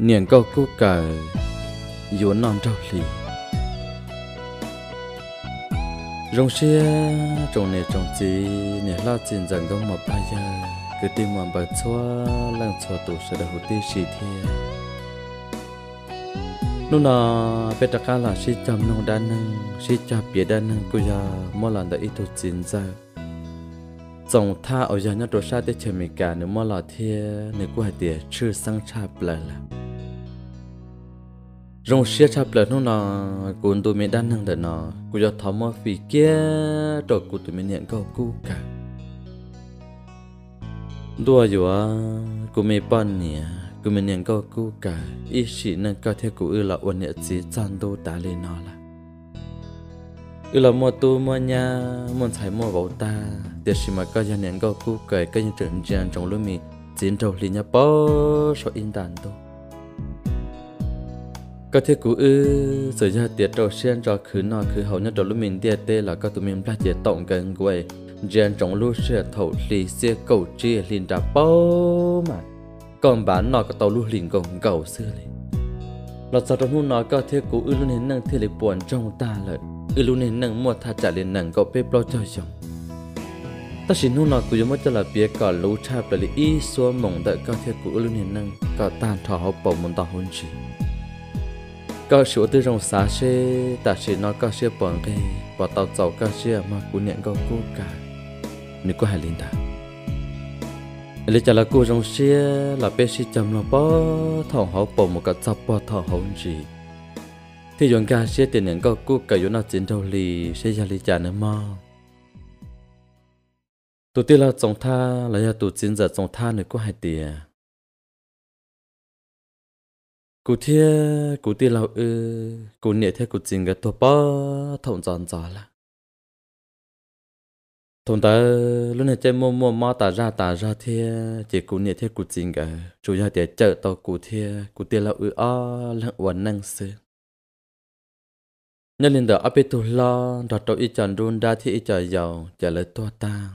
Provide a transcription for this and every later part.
niềng câu cú cờ yuan non trâu lì rong xia trong nè trong chỉ nè lao chín dần đông mà ba ya cứ tìm mà bà chua lăng chua tụ sẽ được hụt đi xì thia nô nà bé ta cá là xí chăm nông đan nâng xí cha bia đan nâng cô ya mỗi lần đã ít tụ chín giờ dòng tha ở nhà nhất đồ sa để chơi mình cả nếu mỗi lần thia nếu quay hãy tiệt chưa sang cha bờ là rong xe chạp lợn nó nọ cuốn tụi mình đang nâng đợt nọ cụ cho thắm mò phi kia trò cụ tụi mình nhận câu cú cả đua dù à mình bận nhỉ cụ mình nhận câu cú cả ít chỉ nâng cao theo cụ ư là ổn nhẹ chỉ chăn đô đá lên nó là ư là mua tu mua nhà mua thải mua bảo ta để chỉ mà cao nhận nhận câu cú cả cái những chuyện chuyện trong lúc mình chiến đấu liền nhá bao số in đàn tôi có thể cú ư sử gia tiệt đầu sen cho khứ nọ khứ hầu nhất đầu lúc mình tiệt tê là các tụi mình ra tiệt tổng gần quầy dân trong lúc sẽ thổ lì xe cầu chia liền đã bao mà còn bán nọ có tàu lúc liền gồng cầu xưa này lọt sau trong hôm nọ có thể cú ư luôn đến năng thế lịch buồn trong ta lợi ư luôn đến năng mua tha trả liền năng cậu bếp lo cho chồng ta xin hôm nọ cú giống mất cho là bia cả lũ chạp là lý ý xua mộng đợi có thể cú ư luôn đến năng có tàn thọ hậu bầu muốn tỏ hôn chính có số từ trong xá xe ta sẽ nói có xe bọn cái và tàu tàu có xe mà cũng nhận có cô cả nếu có hai linh ta lấy trả là cô trong xe là bé xe chậm nó bỏ thằng họ bỏ một cái chắp bỏ thằng họ gì thì dùng cả xe tiền nhận có cô cả dùng nó chiến đầu lì sẽ ra lý trả nữa mà tụi tôi là trong tha là tụi chiến giả trong tha nữa có hai tiền cụ thia cụ tia lâu ư cụ nhẹ thia cụ chỉnh cái tổ bơ thòng giòn giò là thòng ta lúc này chơi mua mua mua tà ra tà ra thia chỉ cụ nhẹ thia cụ chỉnh cái chủ yếu để chợ tàu cụ thia cụ tia lâu ư o lăng uẩn năng sư nhân lên đó áp tu lo đặt đầu ý chọn run ra thì ý chọn giàu trả lời tua ta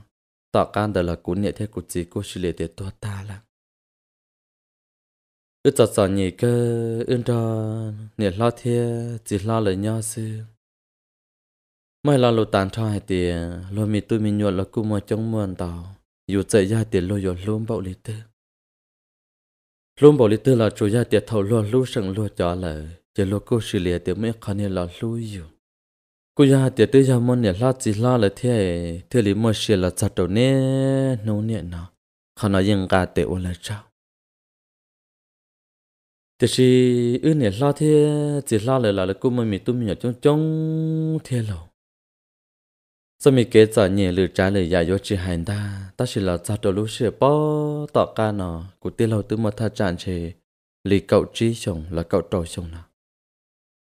tỏ can đó là cụ nhẹ thia cụ chỉ cụ xử lý để tua ta là ư tọt tọt nhỉ cơ ưn cho nè lo thia chỉ lo lời nhau sư mai lo lụt tàn cho hai tiền lo mi tu mi nhuột lo cu mò chống muôn tàu dù chạy ra tiền lo dọn luôn bảo lý tư luôn bảo lý tư là chủ gia tiền thầu lo lu sừng lo cho lời chỉ lo cô xử lý tiền mấy khăn nè lo lu dù cô gia tiền tư gia môn nè lo chỉ lo lời thế thế lý mò xì là chặt đầu nè nấu nè nó khăn nó yên cả tiệt ô là sao thế thì chỉ ư nè lo thế chỉ lo lại là cô mình tu mình ở trong trong thế lo sao mình kể cho nhẹ lừa trái lời giải vô chỉ hành ta ta chỉ là sao đầu lúc sửa bỏ tọ ca nó của tiêu lâu tụi mà tha chán chê lì cậu trí chồng là cậu trò chồng nào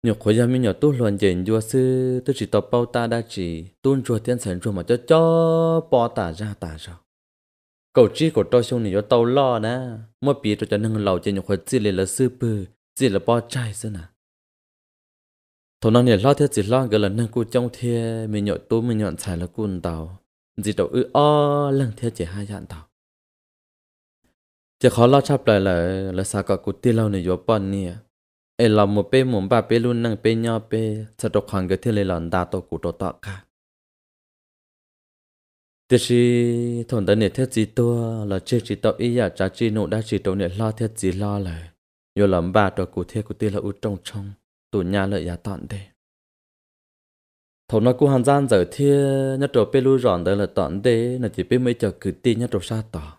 nhỏ khối gia mình nhỏ tu luận dành vua sư tôi chỉ tập bao ta đã chỉ tuôn chùa tiên sản chùa mà cho cho bỏ tả ra ta rồi cậu trí của tôi xong này cho tàu lo nè mỗi bì tôi cho nâng lầu trên những khối chỉ là sư bự chỉ là bao trái xưa nè thằng nó này lo theo chỉ lo gần là nâng cô trong thia mình nhọn tu mình nhọn xài là cùn tàu chỉ tàu ư o lăng theo chỉ hai dạng tàu chỉ khó lo chắp lại là là sao cả cô tiêu lâu này cho bọn nè ai làm một bên một ba bên luôn nâng bên nhau bên sao tôi khoảng cái thiên lệ lần đa tôi cụ tôi tọt cả thế thì thổn ta nè thiết gì to là chơi chỉ tập ý giả à, trả chi nụ đã chỉ đầu nè lo thiết gì lo lời nhiều lắm bà trò cụ thiết cụ tiên là u trong trong tủ nhà lợi giả tọn đây thằng nói cụ hàng gian giờ thiết nhất trò bê lu rọn đó là tọn đây là chỉ bê mấy chờ cử ti nhất trò xa tỏ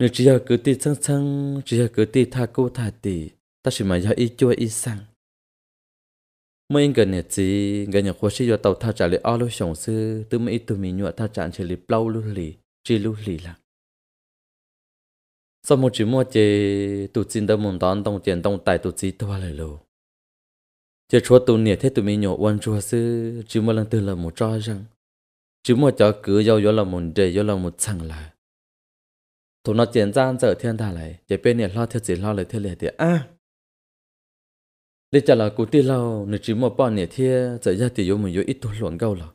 nếu chỉ giờ cử ti sang sang chỉ giờ cử ti tha cô tha tỷ ta chỉ mà giờ ý chua ý sang มื่อเกินเนี่ยจีเกินอย่างโคชิโยเตาท่าจ่าเลยอ้อลูกชงซื้อตื้อไม่ตัวมีหนวดท่าจ่าเฉลี่ยเปล่าลูกหลีจีลูกหลีละสมุจิมัวเจตุจินเดมุนตอนตรงเจียนตรงไตตุจีตัวเลยลูเจชัวตุเนี่ยเทตุมีหนวดวันชัวซื้อจีมัวลังตื่นละมุจ้อจังจีมัวจ่อกือยาวยละมุนเดยละมุนชังละตัวนัดเจียนจ้านเจอเทียนท่าไหลเจเป็นเนี่ยล่อเทียจีล่อเลยเทียเลยเดียอ่ะ để trả lời cụ ti lâu nửa chỉ một bao nhiêu thiên giờ ra thì yếu một yếu ít tuổi luận gâu rồi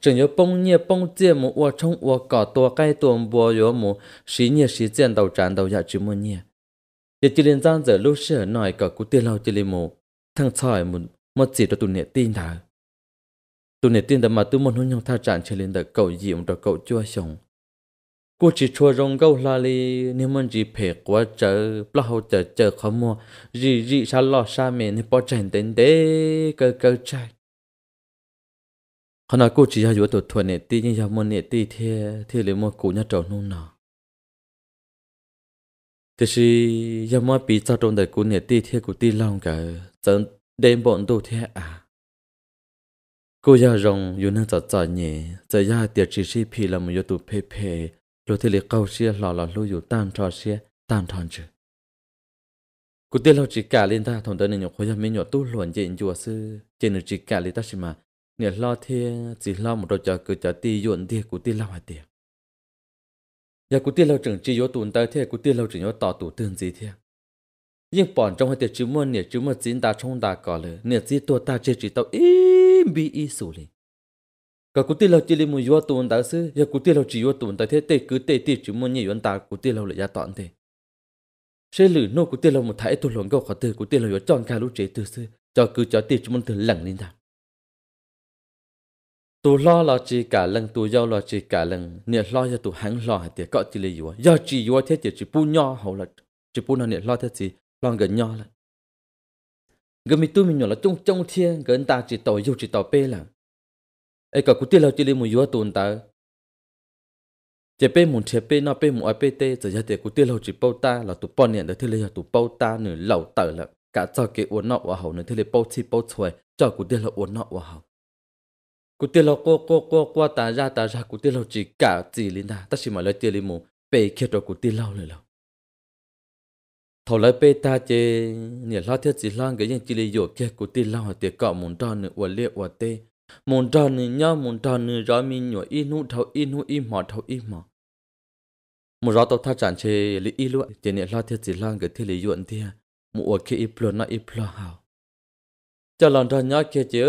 chỉ yếu bông nhẹ bông chia một ua trong ua cả tua cái tua bùa yếu một xí nhẹ xí tiền đầu tràn đầu dạ chỉ một nhẹ để chỉ liên gian giờ lúc sửa nói cả cụ ti lâu chỉ liên một thằng sỏi một một chỉ cho tụi nhẹ tin thà tụi nhẹ tin thà mà tụi muốn hôn nhau tha tràn chỉ liên được cậu gì một đợi cậu chua sống cô chỉ chua rong gâu la nếu muốn gì phê quá chờ bao hậu chờ chờ khó mua gì gì sao lo xa mẹ nên bỏ chạy đến thế cơ chạy hôm nay cô chỉ cho tụi thuần nè ti nhưng giờ muốn nè ti thế thế lấy mua cụ nhà trầu nung thế thì giờ mua bị sao trong đời cụ nè ti thế cụ ti long cả giờ đêm bọn đồ thế à cô giờ rong dù năng sợ sợ nhẹ giờ giờ tiệt chỉ phi làm một tụ phê phê rồi thì lấy câu xia lò lò lưu dù tan trò xia tan thon chứ cụ tiên lâu chỉ cả lên ta thằng tới này nhọc khối nhà mình nhọc tu luận chuyện chùa sư chuyện được chỉ cả lên ta chỉ mà nè lo thiên chỉ lo một đôi chờ cứ chờ ti yuận thì cụ tiên lâu hay tiền nhà cụ tiên lâu trưởng chỉ yếu tụn tới thế cụ tiên lâu trưởng yếu tỏ tụ tương gì thế nhưng bọn trong hai tiệt chứ mua nè chứ mua chín ta trong ta cỏ lử nè chỉ tua ta chơi chỉ tao im bi ý sủ lên cả cụt tiêu lao chỉ lên một yếu tố đó chứ giờ cụt tiêu lao chỉ yếu tố đó thế tê cứ tê tê chỉ muốn nhiều yếu tố cụt tiêu lao lại gia tọn thế sẽ lử nô cụt tiêu lao một thái tu luyện câu khó từ cụt tiêu lao yếu chọn cả lúc chế từ xưa cho cứ cho tiêu chỉ muốn từ lẳng lên ta. tu lo lo chỉ cả lần tu giao lo chỉ cả lần niệm lo cho tu hắn lo thì có chỉ là yếu do chỉ yếu thế chỉ chỉ pu nho hậu là chỉ pu nó niệm lo thế chỉ lo gần nho là gần mi tu mi nhỏ là trung trung thiên gần ta chỉ tỏ yêu chỉ tỏ bê là ai cả cụt tiền lâu chỉ lấy một yếu tồn tại chế pe muốn chế pe nó pe muốn ai pe tê giờ giờ thì cụt tiền lâu chỉ bao ta là tụ bao niệm được thế lấy tụ bao ta nửa lẩu tở là cả cho cái uốn nọ và hậu nửa thế lấy bao chi bao chuối cho cụt tiền lao uốn nọ và hậu cụt tiền lao cô cô cô qua ta ra ta ra cụt tiền lao chỉ cả chỉ linh ta ta chỉ mà lấy tiền lấy một bê kia cho cụt tiền lao nữa lâu thầu lấy bê ta chê nhà lo thiết chỉ lo cái những chỉ lý yếu kia cụ tin lo tiệt cọ muốn đo nữa uổng liệt uổng tê một tròn nữa nhá muốn tròn nữa rồi mình nhổ in hút thâu in hút im mỏ thâu im mỏ một rõ tàu thao chẳng chê lý y luôn tiền nhận lo thiết chỉ lo cái thiết lý yuận thì mua kia ít lo nó ít lo hào cho lòng tròn nhá kia chứ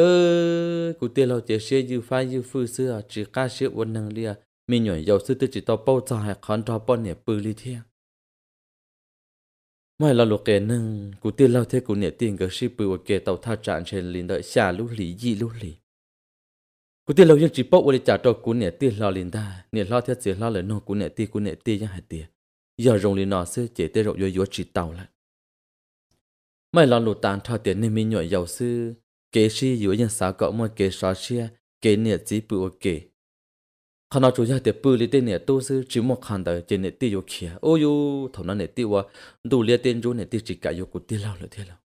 cụ tiền lo chỉ xe dư phai dư phư xưa chỉ ca xe uốn năng lia mình nhổ dầu sư tư chỉ tàu bao tròn hay khán tròn bao nẻ bự lý thiên mai là lục kẻ nâng cụ tiên lao thế cụ nẻ tiền cái ship bự kẻ tàu thao chẳng chê linh đợi xả lũ lý dị lũ lý กูตีเรายังจีบปุ๊บเลยจ่าตัวกูเนี่ยตีรอลินดาเนี่ยรอเทียเสียรอเลยน้องกูเนี่ยตีกูเนี่ยตียังหายเตียอย่าลงลีนอซื้อเจเตรกยัวยัวจีเต่าละไม่รอหลุดตานทอเตียนนี่มีหน่วยยาวซื้อเกชี่อยู่ยังสาวเกาะมดเกชอเชียเกเนี่ยจีปือเกขณะจุยาเตียปือลีเตเนี่ยตู้ซื้อจีมกขันเตเจเนี่ยตีอยู่เขียโอ้ยูถมนั้นเนี่ยตีว่าดูเลียเตียนจูเนี่ยตีจีกะอยู่กูตีเล่าเลยเทียแล้ว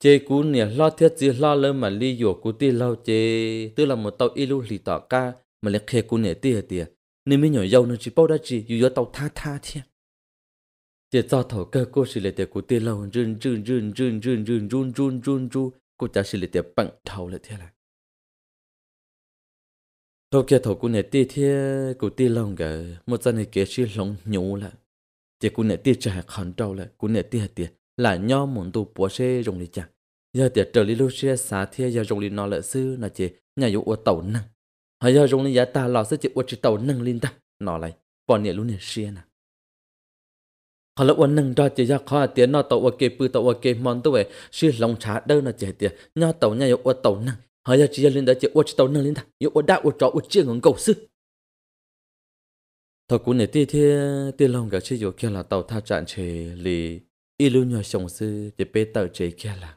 chế cú nè lo thiết gì lo lơ mà li dụ cú ti lo chế tức là một tàu ilu lì tỏ ca mà lại khe cú nè tia tia nên mới nhỏ dâu nó chỉ bao đã chỉ dù tàu tha tha thiệt chế cho thầu cơ cô xì lệ tiệp cú ti lo run run run run run run run run run run cô cha xì lệ tiệp bận thầu lệ thiệt là thầu kia thầu cú nè tia thiệt cú ti lo cả một dân này kia xì lông nhú là chế cú nè tia chả khẩn trâu là cú nè tia tia là nho muốn tu bùa xe rồng đi chàng giờ tiệt trở lý xe xá thia giờ rồng đi nó lợi sư nó chỉ nhà yếu ua tàu năng họ giờ rồng đi giá ta lò sẽ chỉ ua chỉ tàu năng linh ta nó lại bọn nhẹ luôn nhẹ xe nè họ lỡ ua năng đo chỉ ra khó à tiệt nó tàu ua kê pư tàu ua kê mòn tôi về sư lòng trả đâu nó chỉ tiệt nho tàu nhà yếu ua tàu năng họ giờ chỉ giờ linh đã chỉ ua chỉ tàu năng linh ta dụ ua đã ua trọ ua chia ngọn cầu sư thật cũng nể tiệt tia tia lòng cả chơi dụ kia là tàu tha trạng chế lì y lu nhỏ sống sư để bê tạo chế kia là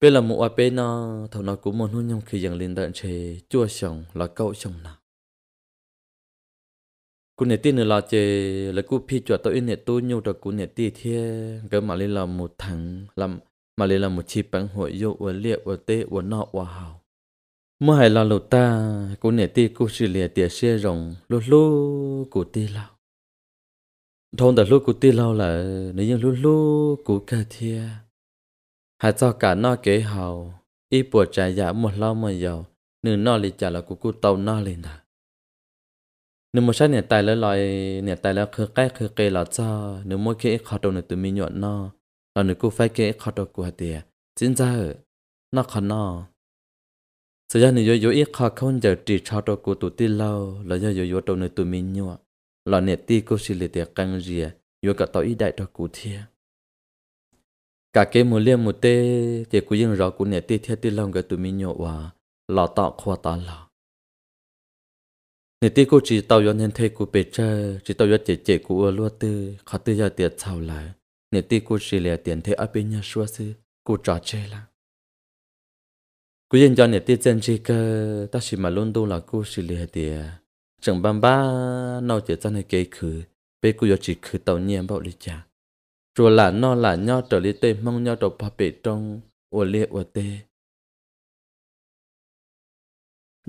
bê là một bê nó thầu nó cũng muốn hôn nhung khi dừng lên tận chế chua sống là cậu chồng nào cú nè tin là chế là cú phi chuột tôi nè tu nhu được cú nè ti thiê cái mà lên là một thằng làm mà lên là một chi bằng hội yêu và liệt và tê và nọ và hào mua hai là lột ta cú nè ti cú xử lý tiệt xe rồng lô lô cú ti lão thôn đã lúc cụ ti lâu là nếu như lúc lúc cụ cả thia hạt cho cả nó kế hào y bùa trả giả một lo mà giàu nửa nó lì trả là cụ cụ tàu nó lì nà nửa một sáng nhà tài là loại nhà tài là khử cái khử kê là cho nửa mỗi khi khó đầu nửa tụi mình nhọn nó là nửa cụ phải kế khó đầu của tiề chính ra ở nó khó nó sự ra nửa yếu yếu ít khó không giờ chỉ cho đầu cụ tụi ti lâu là do yếu yếu đầu nửa tụi mình nhọn lò nẹt ti cô xì lì tìa căng rìa yêu cả tàu ý đại trò cụ thia cả cái mù liêm mù tê thì cú yên rõ cú nẹt ti thiết ti lòng cái tụi mi nhậu hòa lò tọ khoa tọ lò nẹt ti cô chỉ tao yon hen thê cú bê chơ chỉ tao yon chế chế cú ở lúa tư khó tư giờ tiệt thảo lại nẹt ti cô chỉ lìa tiền thế áp bên nhà xua sư cú trò chơi là cú yên cho nẹt ti chân chỉ cơ ta chỉ mà luôn đâu là cú xì lìa tiệt chẳng bám ba nâu chỉ tan hay kê khử bê cú yo chỉ khử tàu nhiên bảo lý chả rồi là no là nho trở lý tê mong nho đầu bà bể trong ủa liệt ủa tê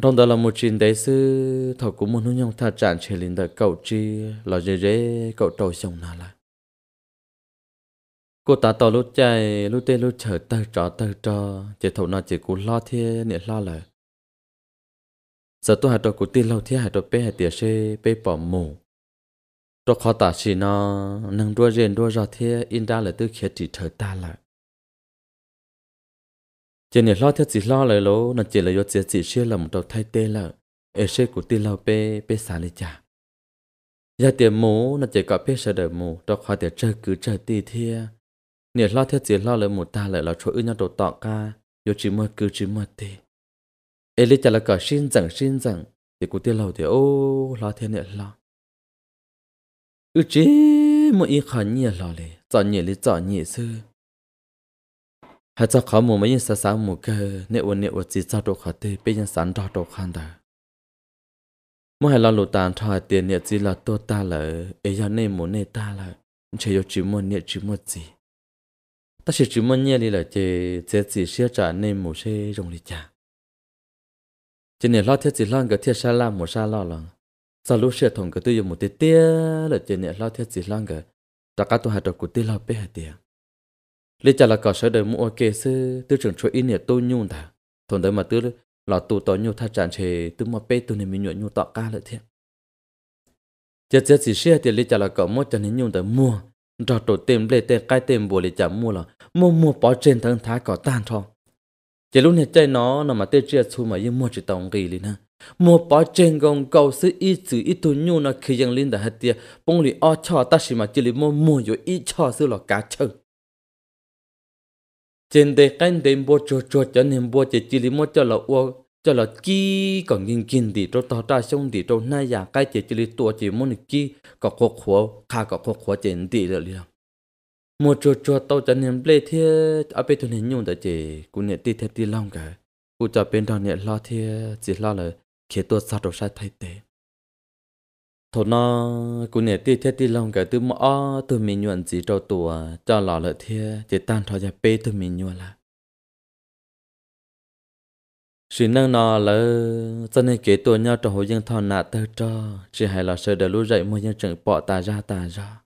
trong đó là một chuyện đấy sư thọ cũng muốn hướng nhau tha trạng chỉ linh đời cậu chi là dễ dễ cậu trồi sông nào lại cô ta tàu lúc chạy lúc tê lúc chờ tơ trò tơ trò chỉ thầu nó chỉ cú lo thiên nè lo lời sợ tôi hạt đồ của tiên lâu thì hạt đồ bé hạt tiệt xe bé bỏ mù tôi khó tả xì nó nâng đua rèn đua ra thế in ra là tư khía chỉ thở ta lại chỉ nhớ lo theo chỉ lo lời lố nó chỉ là do chỉ chỉ xe là một đầu thay tê là ở xe của tiên lâu bé bé xả đi chả giờ tiền mù nó chỉ có bé sợ đời mù tôi khó tiệt chơi cứ chơi tì thế nhớ lo theo chỉ lo lời một ta lại là chỗ ư nhau đồ tọt ca yo chỉ mơ cứ chỉ mơ tê เอลิจะละก็ชินจังชินจังเดี๋ยวกูเตี้ยเราเดี๋ยวโอ้ลาเทเนี่ยลาอือจีมันอีขันเนี่ยลาเลยจอดเนี่ยหรือจอดเนี่ยซื้อหาจะขอหมูไม่ยินสาสาหมูเกอเนี่ยวันเนี่ยวันจีจ้าดอกขาเตเป็นยังสันดอกดอกขันเด้อมื่อให้เราหลุดตามทอยเตียนเนี่ยจีเราตัวตาเลยเอยาเน่หมูเน่ตาเลยเชยจิมเนี่ยจิมจี但是只么念力了，这这只写着内幕是容易讲。chỉ nên lo thiết chỉ lo cái thiết sa la một sa lo là sau lúc sửa thùng cái tôi dùng một tí tia là chỉ nên lo thiết chỉ lo cái ra các tôi hạt được của tia lo bé tia lý trả là có sở đời mua kê sư tư trưởng cho in nhiệt tôi nhung ta thùng đấy mà tôi là tụ tỏ nhung tha tràn chề tư mà bé tôi nên mình nhung nhung tọt ca lại thiệt chết chết chỉ sửa thì lý trả là có một cho nên nhung tới mua rồi tổ tìm lệ tên cái tìm bùa lý trả mua là mua mua bỏ trên thân thái có tan thôi chỉ lúc này chơi nó nó mà tê chia chu mà yêu mua chỉ tòng kỳ liền ha mua bỏ trên gồng cầu sự ít chữ ít tu nhu nó khi dân lên đã hết tiệt bông lì o cho ta chỉ mà chỉ lì mua mua rồi ít cho sự là cá chân trên đây cánh đến bố cho cho cho nên bố chỉ chỉ lì mua cho là uo cho là chi còn nhìn kinh thì cho tao ta xong thì cho nay ya cái chỉ chỉ lì tua chỉ muốn kia có khổ khổ khá có khổ khổ trên thì rồi liền một chuột chuột tàu chân hiểm lê thiê ở bên thuyền hình nhung tại chỉ cũng nhận ti thép ti long cả cụ cho bên đó nhận lo thiê chỉ lo là khi tôi sao đồ sai thay thế thôi nó cũng nhận ti thép ti long cả từ mỏ từ mình nhuận chỉ trâu tùa cho lò lợi thiê chỉ tan thọ ra bê từ mình nhuận là sự năng nó là cho nên kế tôi nhau trong hội dân thọ nạ tơ cho chỉ hay là sợ để lũ dậy mua nhân trưởng bỏ tà ra tà ra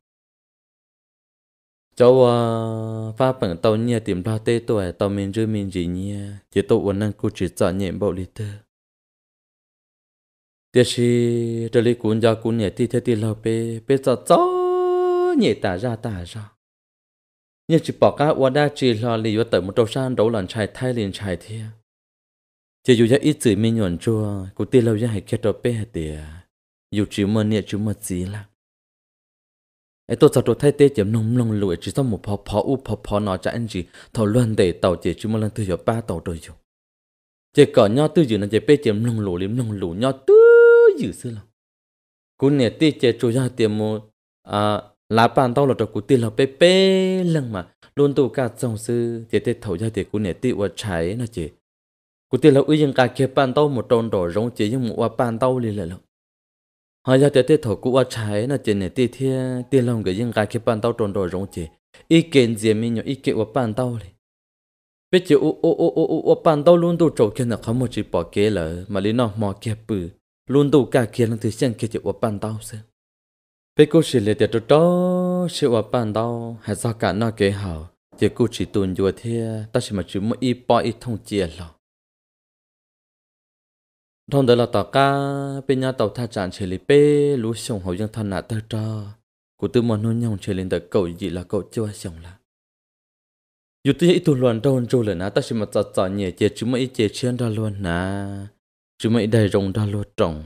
cháu pha bằng tàu nhẹ tìm ra tê tuổi tàu mình rư mình gì nha chỉ tụ uốn năng cô chỉ chọn nhẹ bộ lý tư tiếc gì trở lại cuốn gia cuốn nhà ti thế ti lo bê bê cho chó nhẹ tả ra tả ra nhưng chỉ bỏ cá uốn đa chỉ lo lý vô tới một trâu san đấu lần chạy thay liền chạy thia chỉ dù cho ít chữ mình nhọn chua cũng ti lâu ra hay kết đầu bê hạt tìa dù chỉ mơ nhẹ chú mơ gì lắm ai tôi sợ tôi thấy tê nông nông lùi chỉ sau một phò phò u phò phò nó cho anh chị thầu luôn để tàu chỉ chỉ một lần tôi giờ ba tàu rồi rồi chỉ có nhau tư dự nó chỉ bê chấm nông lùi liếm nông lùi nhau tư dự xưa lòng cú nè tê chỉ chủ ra tiền mua à lá bàn tao là trò cú tiền là bê bê lần mà luôn tụ cả trong sư chỉ tê thầu ra tiền cú nè tê qua trái nó chỉ cú là uy dân cả bàn tao một tròn đỏ rong chỉ nhưng một qua bàn tao liền lại lòng họ giờ tết tết thổ cũ ở trái là trên này tết thiên tết lòng cái những cái khi bàn tao tròn đồ rong chị ý kiến gì mình nhở ý kiến của bàn tao này biết chứ ô ô ô ô ô bàn tao luôn đồ trâu kia là không một chỉ bỏ kế là mà lý nó mò kia bự luôn đồ cả kia là thứ xem kia chỉ của bàn tao xem biết cô chỉ lấy tiền cho đó chỉ của bàn tao hay sao cả nó kế hảo chỉ cô chỉ tuân vừa thế ta chỉ mà chỉ một ý bỏ ý thông chia lòng thôn đó là tàu ca, bên nhà tàu tha tràn chơi lì bê lũ sông hậu dân thân nã tơ trò của tư mòn nôn nhông chơi lên tới cậu gì là cậu chưa sông là dù tư ít tu luận đâu rồi nè, ta chỉ mà tạ tạ nhẹ chơi chứ mấy chơi chuyên ra luôn nã chứ mấy đầy rồng ra luôn trồng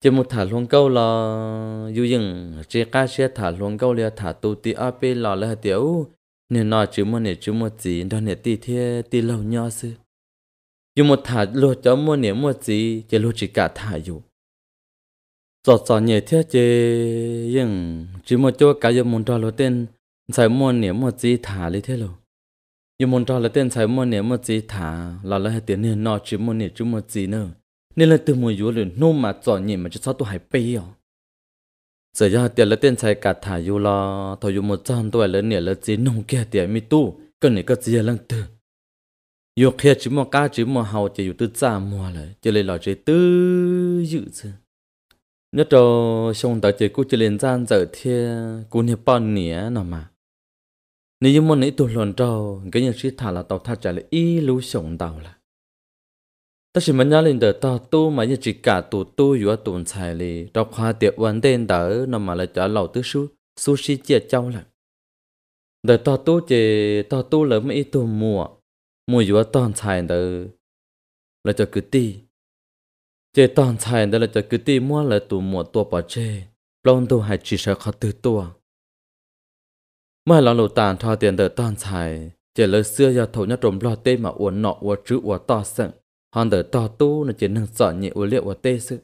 chỉ một thả luôn câu là dù dừng chỉ ca xe thả luôn câu là thả tu tí áp là là tiểu nên nói chứ mà nè chứ mà gì đó nè tí thế tí lâu nhau xưa dù một thả lúa cho mua niệm mua gì chỉ lúa chỉ cả thả dù giọt giọt nhẹ theo chế nhưng chỉ một chỗ cả dù muốn cho lúa tên sai mua niệm mua gì thả lấy thế rồi dù muốn cho lúa tên sai mua niệm mua gì thả là lấy tiền nên nó chỉ mua niệm chỉ mua gì nữa nên là từ mua dù lửa nô mà giọt nhẹ mà chỉ sao tôi hay bê à giờ giờ tiền lúa tên sai cả thả dù lo thôi dù một trăm tuổi lấy niệm lấy gì nông kia tiền mi tu cần này có gì lăng từ 有开只么干只么好，就有都咋么了？就来老这都有子。那着兄弟姐姑就连站走天，姑娘半年了嘛。你有么你都乱着，给人是他了到他家里一路上到了。但是们家领导到都嘛一直干都都有顿菜哩，到快点完蛋的，那么来家老都输苏西姐教了。đợt to tố chè to tố lớn mấy tôm mùa mua yếu tòn chài đó là cho cứ ti chế tòn chài đó là cho cứ ti mua là tụ mua tua bỏ chê lon tụ hay chỉ sợ khó từ tua mà lòng lộ tàn thoa tiền đỡ tòn chài chế lỡ xưa giờ thổ nhất trộm lo tê mà uốn nọ uốn chữ uốn to sẵn hòn đỡ to tu nó chỉ nâng sợ nhẹ uốn liệu uốn tê sự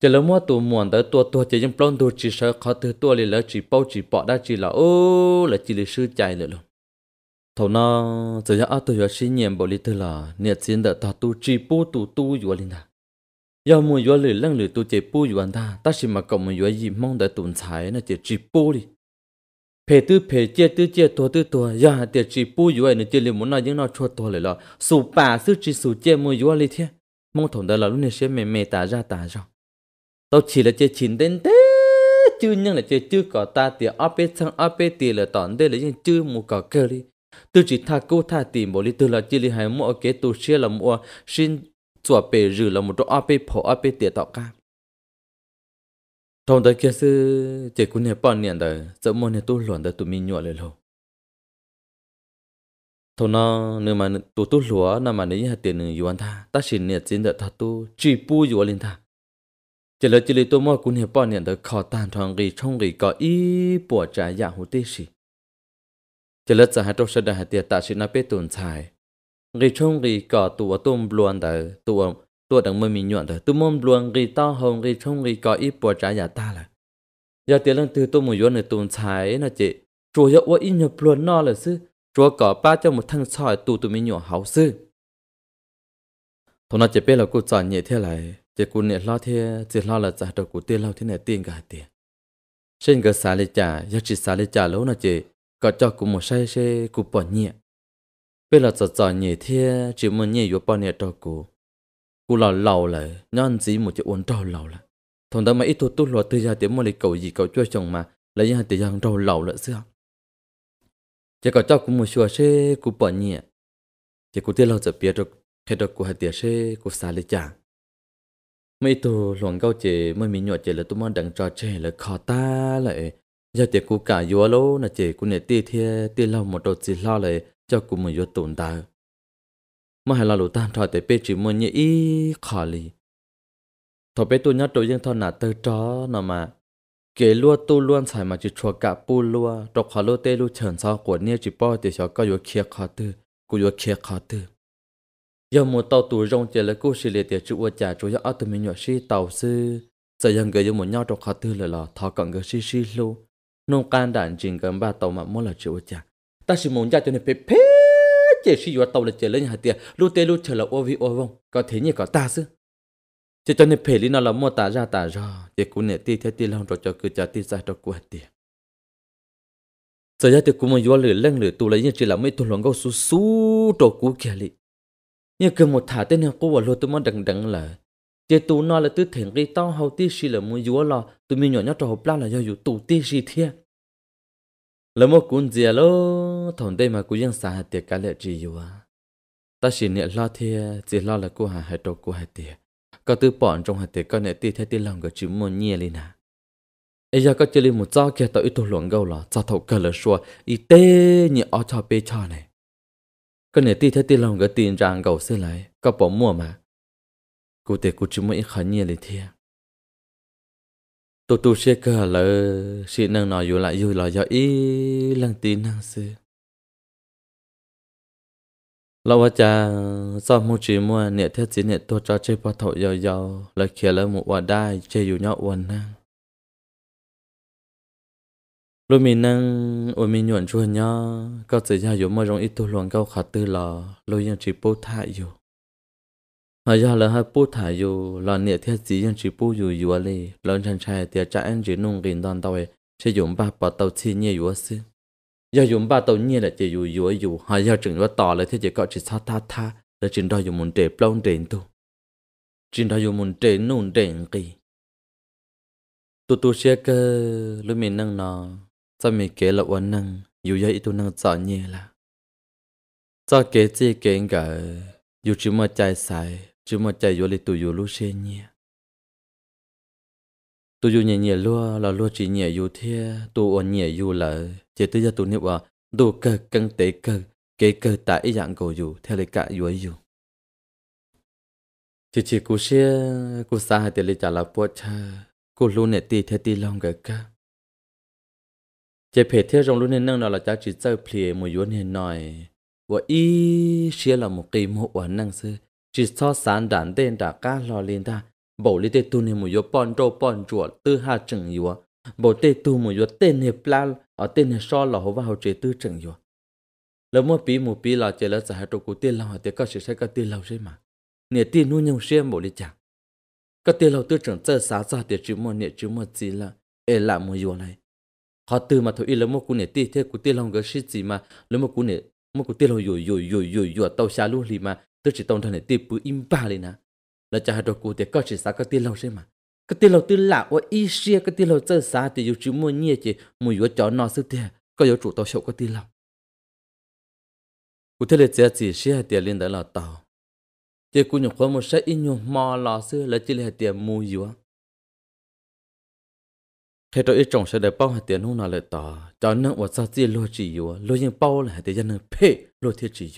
chế lỡ mua tụ muộn đỡ tua tua chế những lon tụ chỉ sợ khó từ tua liền lỡ chỉ bao chỉ bỏ đã chỉ là ô là chỉ lì sư chạy lỡ luôn thầu nó giờ ya à, tôi ya xin nhiệm bộ lý tư là nhiệt chiến đã ta tu chi bố tu tu yu linh ta ya mu yu lử lăng lử tu chỉ bố yu anh ta ta xin mà cộng mu yu gì mong đã tồn tại nó chỉ chỉ bố đi phải tư phải chia tư chia tua tư tua ya chế chi bố yu anh chỉ liền muốn nói những nó chua tua lại là sù bà sư chi sù chế mu yu lý thế mong thầu đó là lúc này sẽ mềm mềm ta ra ta ra tao chỉ là chỉ chín đến thế chứ nhưng là chế chưa có ta thì áp bê sang áp bê thì là tòn đây là những chưa một cả cơ đi từ chỉ tha cô tha tì mỗi lý từ là chỉ lý hai mua kế tu chia là mua xin chùa bể rử là một chỗ áp bê phổ áp bê tiệt tạo ca thông tới kia sư chỉ cũng nhớ bọn niệm đời sợ môn này tu luận đời tụi mình nhọ lại lâu thầu nó nếu mà tu tu lúa nà mà nếu hạt tiền nữa an tha ta xin niệm xin đợi tha tu chỉ bu yuan lên tha chỉ là chỉ lý tu mua cũng nhớ bọn niệm đời khó tàn thằng gì trong gì có ý bỏ trả giá dạ hồ tê sĩ จะเลิศจะหาตัวสดาหาเตียตาชินาเปตุนชายรีชงรีก่อตัวตุ้มบลวนเดอตัวตัวดังมือมีหยวนเดอตุ้มบลวนรีต้อหงรีชงรีก่ออีปัวจ่ายาตาละยาเตียเรื่องตือตุ้มหยวนในตุนชายนะเจจัวยกว่าอีหยบลวนนอเลยซึจัวก่อป้าเจ้ามมดทั้งซอยตัวตุมีหยวนเฮาซึทนเจเป้เรากูจอดเนี่ยเท่าไร่เจกูเนี่ยล้อเท่เจล้อละจ่าดอกกูเตี้ยเล่าที่ไหนเตี้ยกันเตี้ยเช่นกับสาลิจ่ายาจิตสาลิจ่าแล้วนะเจก็จะกูมอใช่ใช่กูปอเนี่ยเป็นละจะจ่อเนี่ยเทียจิมันเนี่ยอยู่ปอเนี่ยตัวกูกูหล่อเหล่าเลยย้อนสีมุจะอ้วนตัวเหล่าละทงแต่มาอีตัวตุ้หลัวตัวยาเดี๋ยวมันเลยเก่ายีเก่าจ้วยจงมาแล้วยังเดี๋ยวยังตัวเหล่าละเสื้อจะก็จะกูมอชัวใช่กูปอเนี่ยจะกูเที่ยวเราจะเปียตัวแค่ตัวกูหาเดี๋ยวใช่กูสาลิจาง mấy tổ luồng câu chế mới mình nhọt chế là tụi món đằng trò chế là khó ta lại giờ tiệc cụ cả yếu lô là chỉ cụ nè ti thiê ti lâu một đôi chỉ lo lại cho cụ một yếu tồn tại mà hay là lũ tan trò tới bê chỉ muốn như ý khó lì thọ bê tu nhát tôi nhưng thọ nà tơ chó nó mà kể lúa tu luôn xài mà chỉ chua cả pu lúa trong khó lô tê lú chẩn sao của nia chỉ bỏ thì cho có yếu kia khó tư cụ yếu kia khó tư giờ một tàu tù rong chỉ là cụ xì liệt tiệc chịu trả chủ yếu ở từ mình nhỏ xí tàu sư giờ dân người yếu muốn nhau trong khó tư là lò thọ cận người xí xí luôn nông can đàn chỉnh cầm ba tàu mà mua là chịu chả ta chỉ muốn ra cho nên phê phê chỉ sử dụng tàu là chỉ lên hạt tiền lu tê lu chờ là ô vi ô vong có thế như có ta chứ chỉ cho nên phê lý nó là mua tả ra tả ra chỉ cũng nè ti theo ti lòng rồi cho cứ cho ti ra cho của tiền giờ ra thì cũng muốn vô lửa lên lửa tù lấy như chỉ là mấy tu lòng gấu su su trâu cú kia lì như cứ một thả tên này cô bảo lu tôi muốn đằng đằng là chế tu nó là tư thỉnh cái tao hầu tí xì là mua dúa lo tụi mình nhỏ nhóc trò hộp la là do dù tụ tí xì thiê là một cuốn dìa lô thổn đây mà cú dân xã hạt tiệt cả lệ trì dùa ta chỉ niệm lo thiê chỉ lo là cô hà hạt trò cô hạt tiệt có tư bọn trong hạt tiệt có nệ tí theo tí lòng của chữ mua nhẹ lên à ấy giờ có chơi lên một trò kia tao ít tu luận gâu là trò thầu cờ là xua y tê nhị ở trò bê trò này có nệ tí theo tí lòng của tiền rằng gầu xe lại có bỏ mua mà cô tế cô chúng mới khá nhiều lấy thiệt tôi tu sẽ cơ là sĩ năng nói dù lại dù là do ý lăng tin năng sư lâu quá cha sau một chỉ mua nè theo chỉ nè tôi cho chơi bao thổi giàu giàu là kia là một quả đai chơi dù nhau uẩn năng lúc mình năng ổn mình nhuận chua nhau có sự gia dù mua rong ít tu luồng câu khát tư lò lâu yên chỉ bố thải dù họ giờ là hai bố thả yêu là nịa thiết gì dân chỉ bố yêu yêu ali lớn chân trai tiệt cha anh chỉ nung gìn đòn tàu sẽ dùng ba bỏ tàu chi nhẹ yêu xí giờ dùng ba tàu nhẹ là chỉ yêu yêu dù họ giờ chừng đó tỏ là thiết chỉ có chỉ sao tha tha là chừng đó dùng muốn để plong đền tu chừng đó dùng muốn để nung đền kì tu tu xe cơ lúc mình nâng nó sao mình kể là uốn nâng yêu vậy tu nâng sợ nhẹ là sao kế chi kế cả yêu chỉ mà chạy sai chứ mà chạy vô lì tụi vô lúc xe nhé tụi vô nhẹ nhẹ lúa là lúa chỉ nhẹ vô thế tụi ổn nhẹ vô là chỉ tới giờ tụi nếu à tụi cơ cân tế cơ kế cơ tại dạng cầu dù theo lấy cả vô dù chỉ chỉ cú xe cú xa hai tiền lấy trả là bùa cha cú luôn nè tì theo tì lòng cái cả chỉ phải theo trong luôn nè nâng nào là cha chỉ chơi plei một vốn nè nói và ý xe là một kỳ một quả năng sư chỉ so sán đàn tên đã cá lo lên ta bộ lý tê tu nè mùi bòn trâu bòn chuột tư hà chừng yếu bộ tê tu mùi yếu tên nè pla ở tên nè so lò hồ và chế tư chừng yếu lỡ mua pí mù pí lò chế lỡ giả hai trâu cú tiên lao hà tế có sự sai có tiên lao sẽ mà nè tiên nu nhau xem bộ lý chàng có tiên lao tư chừng chơi xá ra tế chữ mua nè chữ mua gì là ê là mùi yếu này họ từ mà thôi lỡ mua cú nè tiên thế cú tiên lao gỡ shit gì mà lỡ mua cú nè mua cú tiên lao yếu yếu yếu yếu yếu tàu xa luôn lì mà tôi chỉ tông thân này tiêu bự im ba lên nè là cha đồ cụ thì có chỉ sao cái tiêu lâu xem mà cái tiêu lâu tôi lạ ở y xia cái tiêu lâu chơi xa thì dù chú mua nhia chỉ mua vừa chó nó sư tiền có yếu chủ tao sổ cái tiêu lâu cụ thể là chỉ chỉ xia tiền lên đó là tàu chỉ cụ nhục qua một số in nhục mò lò sư là chỉ là tiền mua vừa. thế tôi ít trồng sẽ để bao hạt tiền hôm nào lại tỏ cho nên sao chỉ lo chỉ yếu lo nhưng bao là hạt tiền dân phê lo thiết chỉ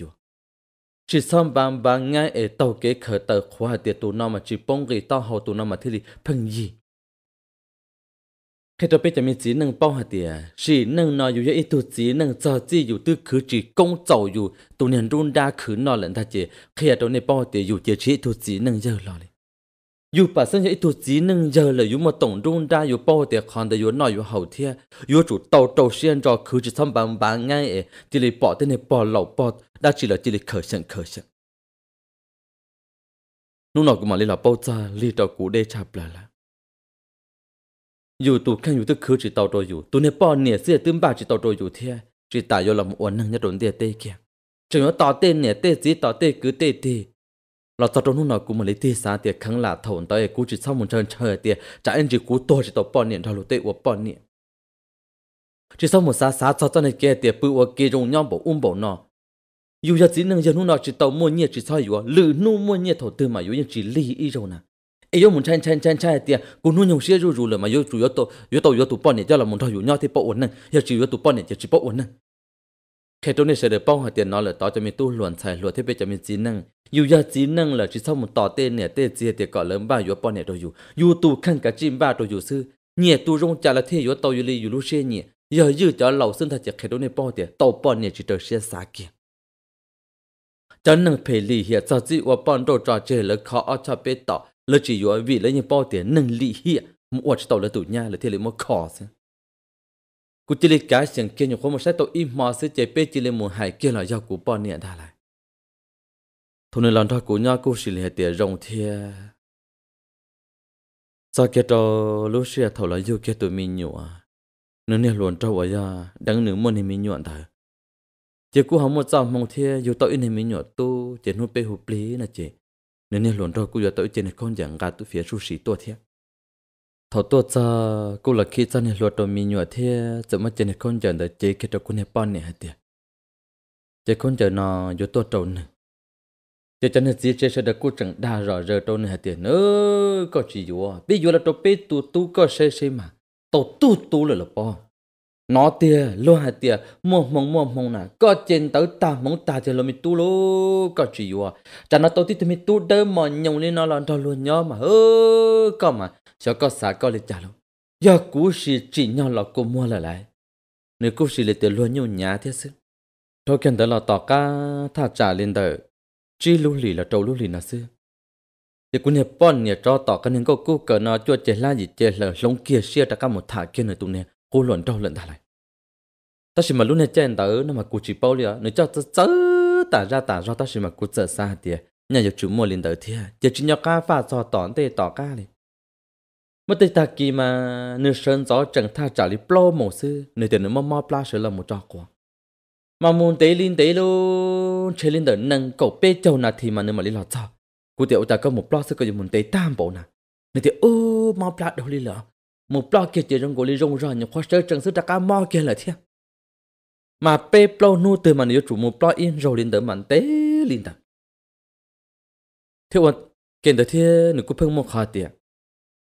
chỉ xong bằng bằng ngay ở tàu kế khởi tờ khóa tiệt tụ nó mà chỉ bông ghi tao hầu tù nó mà thế thì phần gì khi tôi biết cho mình chỉ nâng bao hả tiệt chỉ nâng nó dù cho ít tụ chỉ nâng cho chỉ dù tư khứ chỉ công chầu dù tù nền rung đa khứ nó lẫn ta chỉ khi ở tụ này bao tiệt dù chỉ chỉ tụ chỉ nâng giờ lo đi dù bà sinh cho ít tụ chỉ nâng giờ là dù mà tổng rung đa dù bao tiệt còn để dù nó dù hậu thiệt dù chủ tàu tàu xuyên cho khứ chỉ xong bằng bằng ngay ở thì lấy bỏ tên này bỏ lẩu bỏ đã chỉ là chỉ là khởi sản khởi sản. lúc nọ cũng mà lên là bao giờ lì tàu cũ đê chạp là là dù tù khăn dù tức khứ chỉ tàu rồi dù tù nè bò nè xia tương ba chỉ tàu rồi dù thế chỉ tại do làm uốn năng nhất đồn tê tê kia chẳng nói tàu tê nè tê gì tàu tê cứ tê tê là tàu trong lúc nọ cũng mà lấy tê xa tê khăn là thầu tàu ấy cú chỉ sau một trận trời tê chả anh chỉ cú to chỉ tàu bò nè thầu lụt tê uốn bò nè chỉ sau một xa xa tàu tàu này kia tê bự uốn kia trong nhau bổ um bổ nọ dù giờ chỉ nâng giờ nu nọ chỉ tàu mua nhiệt chỉ sao dù lử nu mua nhiệt thổ tư mà dù chỉ lì ý rồi nè ấy yo muốn chen chen chen chen tiệt cô nu nhung xia rù rù lửa mà yo chủ yo tổ yo tổ yo tổ bọn này cho là muốn thao yo nhau thì bỏ uốn nè giờ chỉ yo tổ bọn này giờ chỉ bỏ uốn nè khi tôi này sẽ được bao hạt tiền nó là tao cho mình tu luận tài luận thế bây giờ mình chỉ năng dù giờ chỉ năng là chỉ sau một tỏ tên này tên gì thì gọi lớn ba yo bọn này rồi dù dù tu khăn cả chim ba rồi dù sư nhẹ tu rong chả là thế yo tàu yo lì yo lu xe nhẹ giờ dư cho lẩu xương thật chỉ khi tôi này bao tiền tàu bọn này chỉ trở xia xá kia chân nâng phê lì hiệp cho dì và bọn đồ trò chơi là khó ở cho bế tỏ là chỉ yếu vì lấy những bao tiền nâng lì hiệp mà ở tàu là tủ nhà là thế là một khó xem cú chỉ lấy cái chuyện kia nhiều khó một sai tàu im mò sẽ chế bế chỉ lấy một hải kia là do cú bọn nhẹ đà lại thôn này lần đó cú nhau cú xử lý hết tiền rồng thia Sa kia trò lúc xưa thầu là yêu kia tụi mình nhụa nên nè luôn trâu ở nhà đang nướng món này mình nhụa thôi chỉ cú hóng một dòng mong thia dù tội này mình nhỏ tu chỉ nuôi bê hụp lý là chỉ nên nên luận rồi cú giờ tội chỉ này con chẳng gạt tu phía su sĩ tua thia thọ tua cha cú là khi cha này luận rồi mình nhỏ thia chỉ mất chỉ này con chẳng để chỉ khi đó cú này ban này hết tiệt chỉ con chẳng nó dù tua trâu nữa chỉ chẳng là chỉ chỉ sẽ được cú chẳng đa rõ giờ trâu này hết tiệt nữa có chỉ dù bây giờ là trâu bê tu tu có sẽ sẽ mà tổ tu tu là là bao nó tia lo hạt tia mua mông mua mông nè, có trên tớ ta mông ta thì lo mi tu lô có chỉ vua, à. cho nó tao thì mi tu đỡ mà nhung lên nó là đó luôn nhớ mà ơ có mà cho có xả có lên trả luôn giờ cú sĩ chỉ nhau là cô mua lại lại nếu cú sĩ lên tiền luôn nhung nhá thế chứ thôi cần tớ là tỏ ca thả trả lên tớ chỉ lưu lì là trâu lưu lì là chứ thì cú nhập bọn nhà cho tỏ cái nên có cú cờ nó cho chết la gì chết là lông kia xia ta cả một thả kia nữa tụi này cô luận trâu luận ta lại ta chỉ mà lúc này trên tớ nó mà cú chỉ bao liền nó cho tớ tớ tả ra tả ra ta chỉ mà cú trở xa thì nhà dục chủ mua liền tới thiệt giờ chỉ nhau cá pha cho tỏn tê tỏ cá liền mất tay ta kỳ mà nửa sơn gió chẳng tha trả lý bao mổ sư nửa tiền nó mò mò pla sửa là một trò quá mà muốn tế linh tế luôn chơi linh tới nâng cậu bê châu nà thì mà nửa mà lý lọt sao cú tiểu ta có một plo sư có dùng muốn tế tam bộ nà nửa tiền ô mò pla đâu lý lọt một plo kia chỉ trong gỗ li rong rồi nhập khoa sơ trần sư đặc ca mo kia là thế mà pe plo nu từ mà nếu chủ một plo in rồi lên tới màn tế lên tầm thế mà kiện tới thế nữ cũng phăng một khoa tiền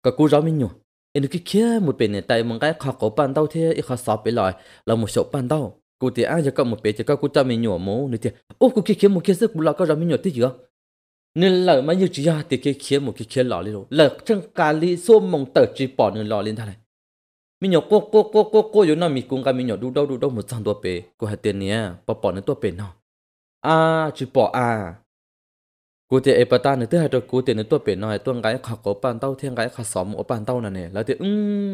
cả cú giáo minh nhủ em cái kia một bên này tại một cái khoa cổ bàn đau thế khó sọp bên lại là một số bàn đầu cú thì anh cho cậu một bên cho cậu cú cho mình nhủ mố nữa thì ô cú kia kia một kia sức cú là cậu rõ mình nhủ tí chưa นี่งเหล่มันยู่จียาติเคียหมกเคียหล่อเลยรู้เหล่าจังการลีส้มมองเติร์จีปอนี่หล่อเลยท่าไร มีหยกโกโกโกโกโกอยู่นั่นมีกุ้งกันมีหยกดูดดูดหมดจังตัวเป๋กูเห็นเตียนเนี้ยปอปอนี่นตัวเป๋นเนาะอาจีปออากูเตเอปตาเนี่ยตัวให้ตัวกูเตเนี่ยตัวเปหนเนาะตัวไงขากอปันเต้าเทียงไงขากสอมอปันเต้านั่นเองแล้วเตอืม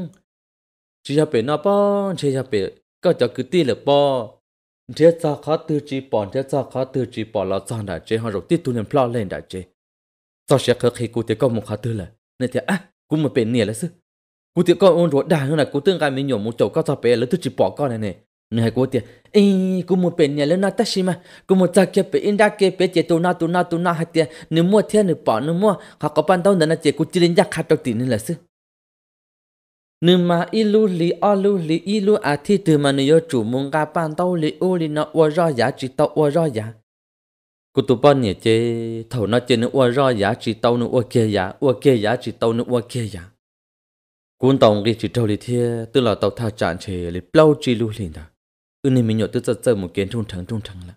จียาเป๋นเนาะป้อนจียาเป๋ก็จะกึอตีเลยป้อ thế cha khó tư chỉ bỏ thế cha khó tư chỉ bỏ là chọn đại chế họ rồi tiếp tu làm lo lên đại chế sau sẽ khởi khi cụ thì có một khó tư là nên thế à cũng một bên nè là sư cụ thì có ôn rồi đàn hơn là cụ tương lai mình nhổ một chỗ có cho bé là tư chỉ bỏ con này nè này cụ thì ý cụ một bên nè là na ta mà cụ một cha kia bé in đã kia bé chế tu na tu na tu na hạt tiền nếu mua thế nếu bỏ nếu mua họ có ban đâu nữa là chế cụ chỉ đến giác hạt đầu tiền nên là sư numa ilu li alu li ilu ati từ mà nyo chủ mong ga pan tàu li u li nó ua ro giá chỉ tàu ua ro giá cô tụ bọn nhỉ chê thầu nó chê nó ua ro giá chỉ tàu nó ua kia giá ua kia giá chỉ tàu nó ua kia giá cuốn tàu ghi chỉ tàu li thia tức là tàu thao chạm chê li bao chỉ lu li đó ư nên mình nhọ tức giật giật một kiến trung thắng trung thắng là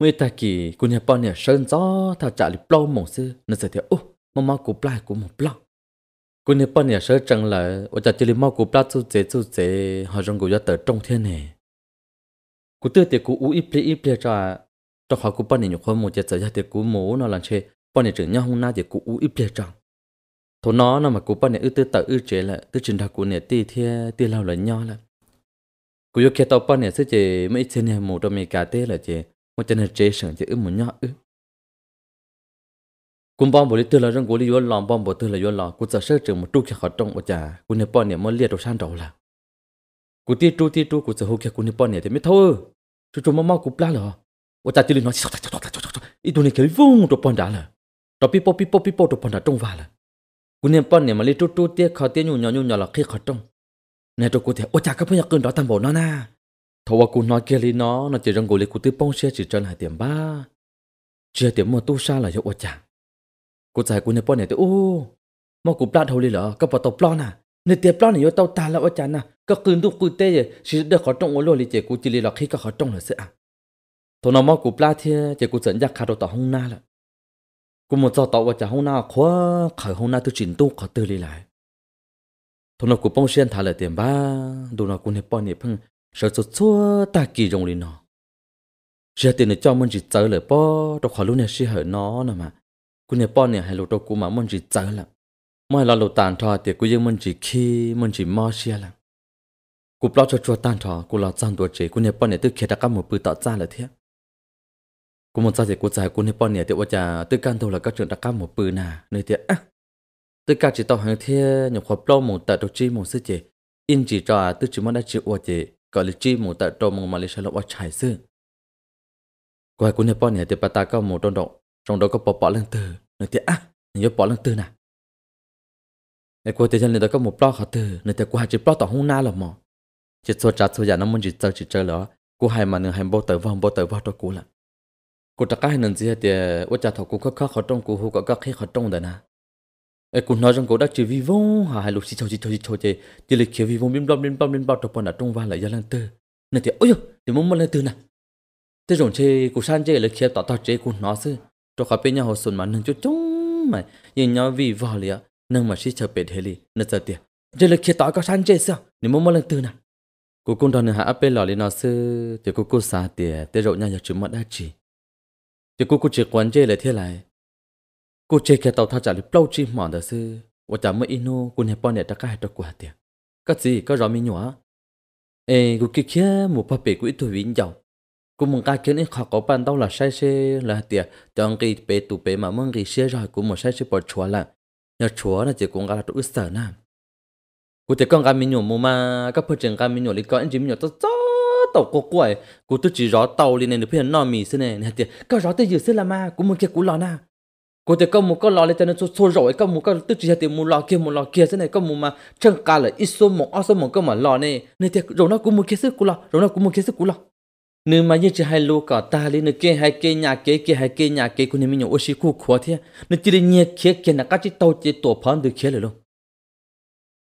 người ta kỳ cô nhà bọn nhỉ sơn gió thao chạm li bao mỏng sư nó giờ thì ô mà mà cụ plai cụ một plau ở chợ chỉ mua họ họ cho thiên này, trong กูเนี่ยป้อนเนี่ยเชื่อจังเลยว่าจะจิลิมอกูปลาจูเจจูเจหาจงกูยอดเตอจงเทียนเนี่ยกูเตือนเตกูอู้อีปลีอีปลีจ้าจ้าขอกูป้อนเนี่ยอยู่คนมูเจจะยอดเตกูหมูนอลันเชป้อนเนี่ยจึงย่อห้องหน้าเตกูอู้อีปลีจัง thôi nó làm nay nhau nó mà cú bắt này ư tư tự ư chế là tư trình đặc của này ti thia ti lao là nhau là cú yêu kia tao bắt này sẽ chế mấy chân này mù trong mấy cá tê là chế một chân này chế sẵn chế ư một nhau ư cũng bom bồ lý tư là rong của lý yến lòng bom bồ tư là yến lòng cũng sợ sơ trường một chút kia khỏi trong một nhà, cũng nên bom này mới liệt đồ san đầu là cũng tiếc chú tiếc chú cũng sợ hụt kia cũng nên bom này thì mới thôi chú chú mau mau cũng la rồi ủa nhà chỉ lý nói sao ta ta ta ta ít đồ này cái vung đồ bom đã là đồ pipo pipo pipo đồ bom đã trong vào là cũng nên bom này mà lý chú chú tiếc khỏi tiếc nhu nhỏ nhu nhỏ là khi khỏi trong này tôi cũng thể ủa nhà các bây giờ cơn đó tam bổ nó na thầu cô nói kia lý nó nó chỉ rong của lý của tư bông xe chỉ cho lại tiền ba chưa tiền mua tu sa là hiệu ủa nhà. กูจะให้กูในป้อนเนี่ยแต่โอ้มอกูปลาดเท่าเลยเหรอก็ปะตบปลอนอ่ะในเตียปลอนเนี่ยเต้าตาแล้วอาจารย์นะก็คืนทุกกูเต้ชิดเด็กขอจ้องโอโลเลยเจกูจิลีหลอกขี้ก็ขอจ้องเลยเสียอ่ะทนมอกูปลาเทียเจกูสัญญาคาดต่อห้องหน้าละกูหมดจอต่อว่าจะห้องหน้าคว้าขายห้องหน้าทุกชิ้นตู้ขอเตือนเลยหลายทนกูป้องเชียนทาเลยเตียมบ้าดูนกูในป้อนเนี่ยเพิ่งเสือสุดชั่วตากี่จงเลยเนาะเชื่อเตียนจะมันจิตใจเลยป้อต้องขอรู้เนี่ยเชื่อเหรอเนาะนะมากูเนี่ยป้อนเนี่ยให้ลูกตัวกูมามันจีเจอละไม่เราลูกตานทอเดี๋ยวกูยังมันจีขี้มันจีมอเชียละกูปลอชัวๆตานทอกูรอจ้างตัวเจกูเนี่ยป้อนเนี่ยตึกเขียดกับมือปืนต่อจ้าเลยเทียกูมันจะเดี๋ยวกูจ่ายกูเนี่ยป้อนเนี่ยเดี๋ยวว่าจะตึกการตัวแล้วก็จุดตะกับมือปืนน่ะเนี่ยเดี๋ยวอ่ะตึกการจีต่อหางเทียเนี่ยขอปลอมหมดแต่ตัวจีหมดสิเจอินจีจ่อตึกจีมันได้จีอวดเจก็เลยจีหมดแต่ตัวมึงมาเลยฉลองว่าชายซึ่งกูให้กูเนี่ยป้อนเนี่ยเดี๋ยวปตาก็หมดโดนดอก trong đó có bỏ bỏ lần từ nơi tiếc á à, nhớ bỏ lưng từ nè để cô chân này đó có một blog họ từ nơi tiếc qua chỉ chữ blog tỏ hung na là mỏ chỉ số trả số giả nó muốn chỉ chơi chỉ chơi lỡ cô hai mà nửa hai bao tới vong bao tới vong cho cô là cô ta cái nên gì thì ủa trả thọ cô khóc khóc khó trong cô hú có khóc khó trong đấy nè à. ấy cô nói rằng cô đã chơi vi vong hà hai lúc chỉ chơi chỉ chơi chỉ chơi chơi thì lịch kiểu vi vong biến bom biến bom biến bom trong phần là trong vang lại gia lần từ nên thì ôi giời, thì muốn muốn lần từ nè thế rồi chơi cô san chơi lịch kiểu tỏ tỏ chơi cô nói xưa cho khá bên nhà hồ sồn mà nâng chút chung mà nhìn nhau vì vò lìa nâng mà xí chờ bệt hệ lì nâng giờ tiệt giờ là kia tỏi có sáng chơi sao nếu muốn mua lần tư nè cô cũng đòi hạ áp lò lên nó sư thì cô cô xả tiệt tê rộng nhau nhà chúng mất đã chỉ thì cô cô chỉ quán chơi lại thế lại cô chơi kia tàu thao trả lời lâu chi mòn đó sư và chả mới ino cô nhà bọn này đã cài được quả tiệt các gì có rõ mi nhỏ ê cô kia kia một bà bể của ít tuổi vĩnh giàu cũng muốn cái kiến ít khó có bạn đâu là sai sẽ là tiệt trong cái bé tụ bé mà mong cái xe rồi cũng muốn sai sẽ bỏ chúa là nhà chúa là chỉ cũng là tụ sở nè cụ thể con cái mình nhổ mua mà các phương trình cái mình nhổ lấy con chỉ mình nhổ tao tao tàu có quậy cụ tôi chỉ rõ tàu lên này được phiền nọ mì xí này nè tiệt các rõ tới giờ xin là ma cũng muốn kia cụ lò na cụ thể con một con lò lên cho nên số số rồi con một con tôi chỉ là tiệt một lò kia một lò kia xin này con một mà chân cá là ít số một ít số một con mà lò này này tiệt rồi nó cũng muốn kia xí cụ lò rồi nó cũng muốn kia xí cụ lò nếu mà như chỉ hai lúa cả ta lấy nếu kia hai kia nhà kia kia hai kia nhà kia của mình nhiều oxy khu khó thế nếu chỉ để nhẹ kia kia là các chỉ tàu chỉ tổ phán được kia rồi luôn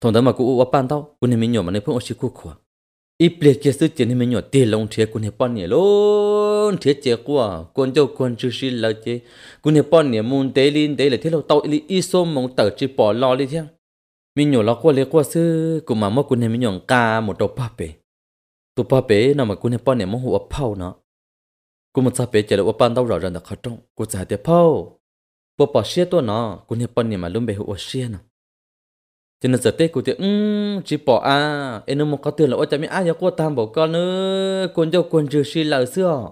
thằng đó mà cũng ở ban tao của mình nhiều mà nếu phong oxy khu khó ít bề kia sự chỉ mình nhiều tiền long thế của mình ban nhiều luôn thế chỉ qua con cho con chú sĩ là thế của mình ban nhiều muốn tế lên tế là thế lâu tàu đi ít số mong tờ chỉ bỏ lo đi thế mình nhiều lo qua lấy qua sự của mà mất của mình nhiều cả một đầu ba bể tu pa pe na ma kun he pa ne mo hu a phau na ku ma cha pe che lo pa dau ra ra na kha tong ku cha te phau po pa she to na kun he pa ne ma lum be hu a she na cho nên giờ tết của thì um chỉ bỏ à em nó một cái tiền là ôi chả mi ai giờ cô tam bảo con nữa con cho con trừ xí là xưa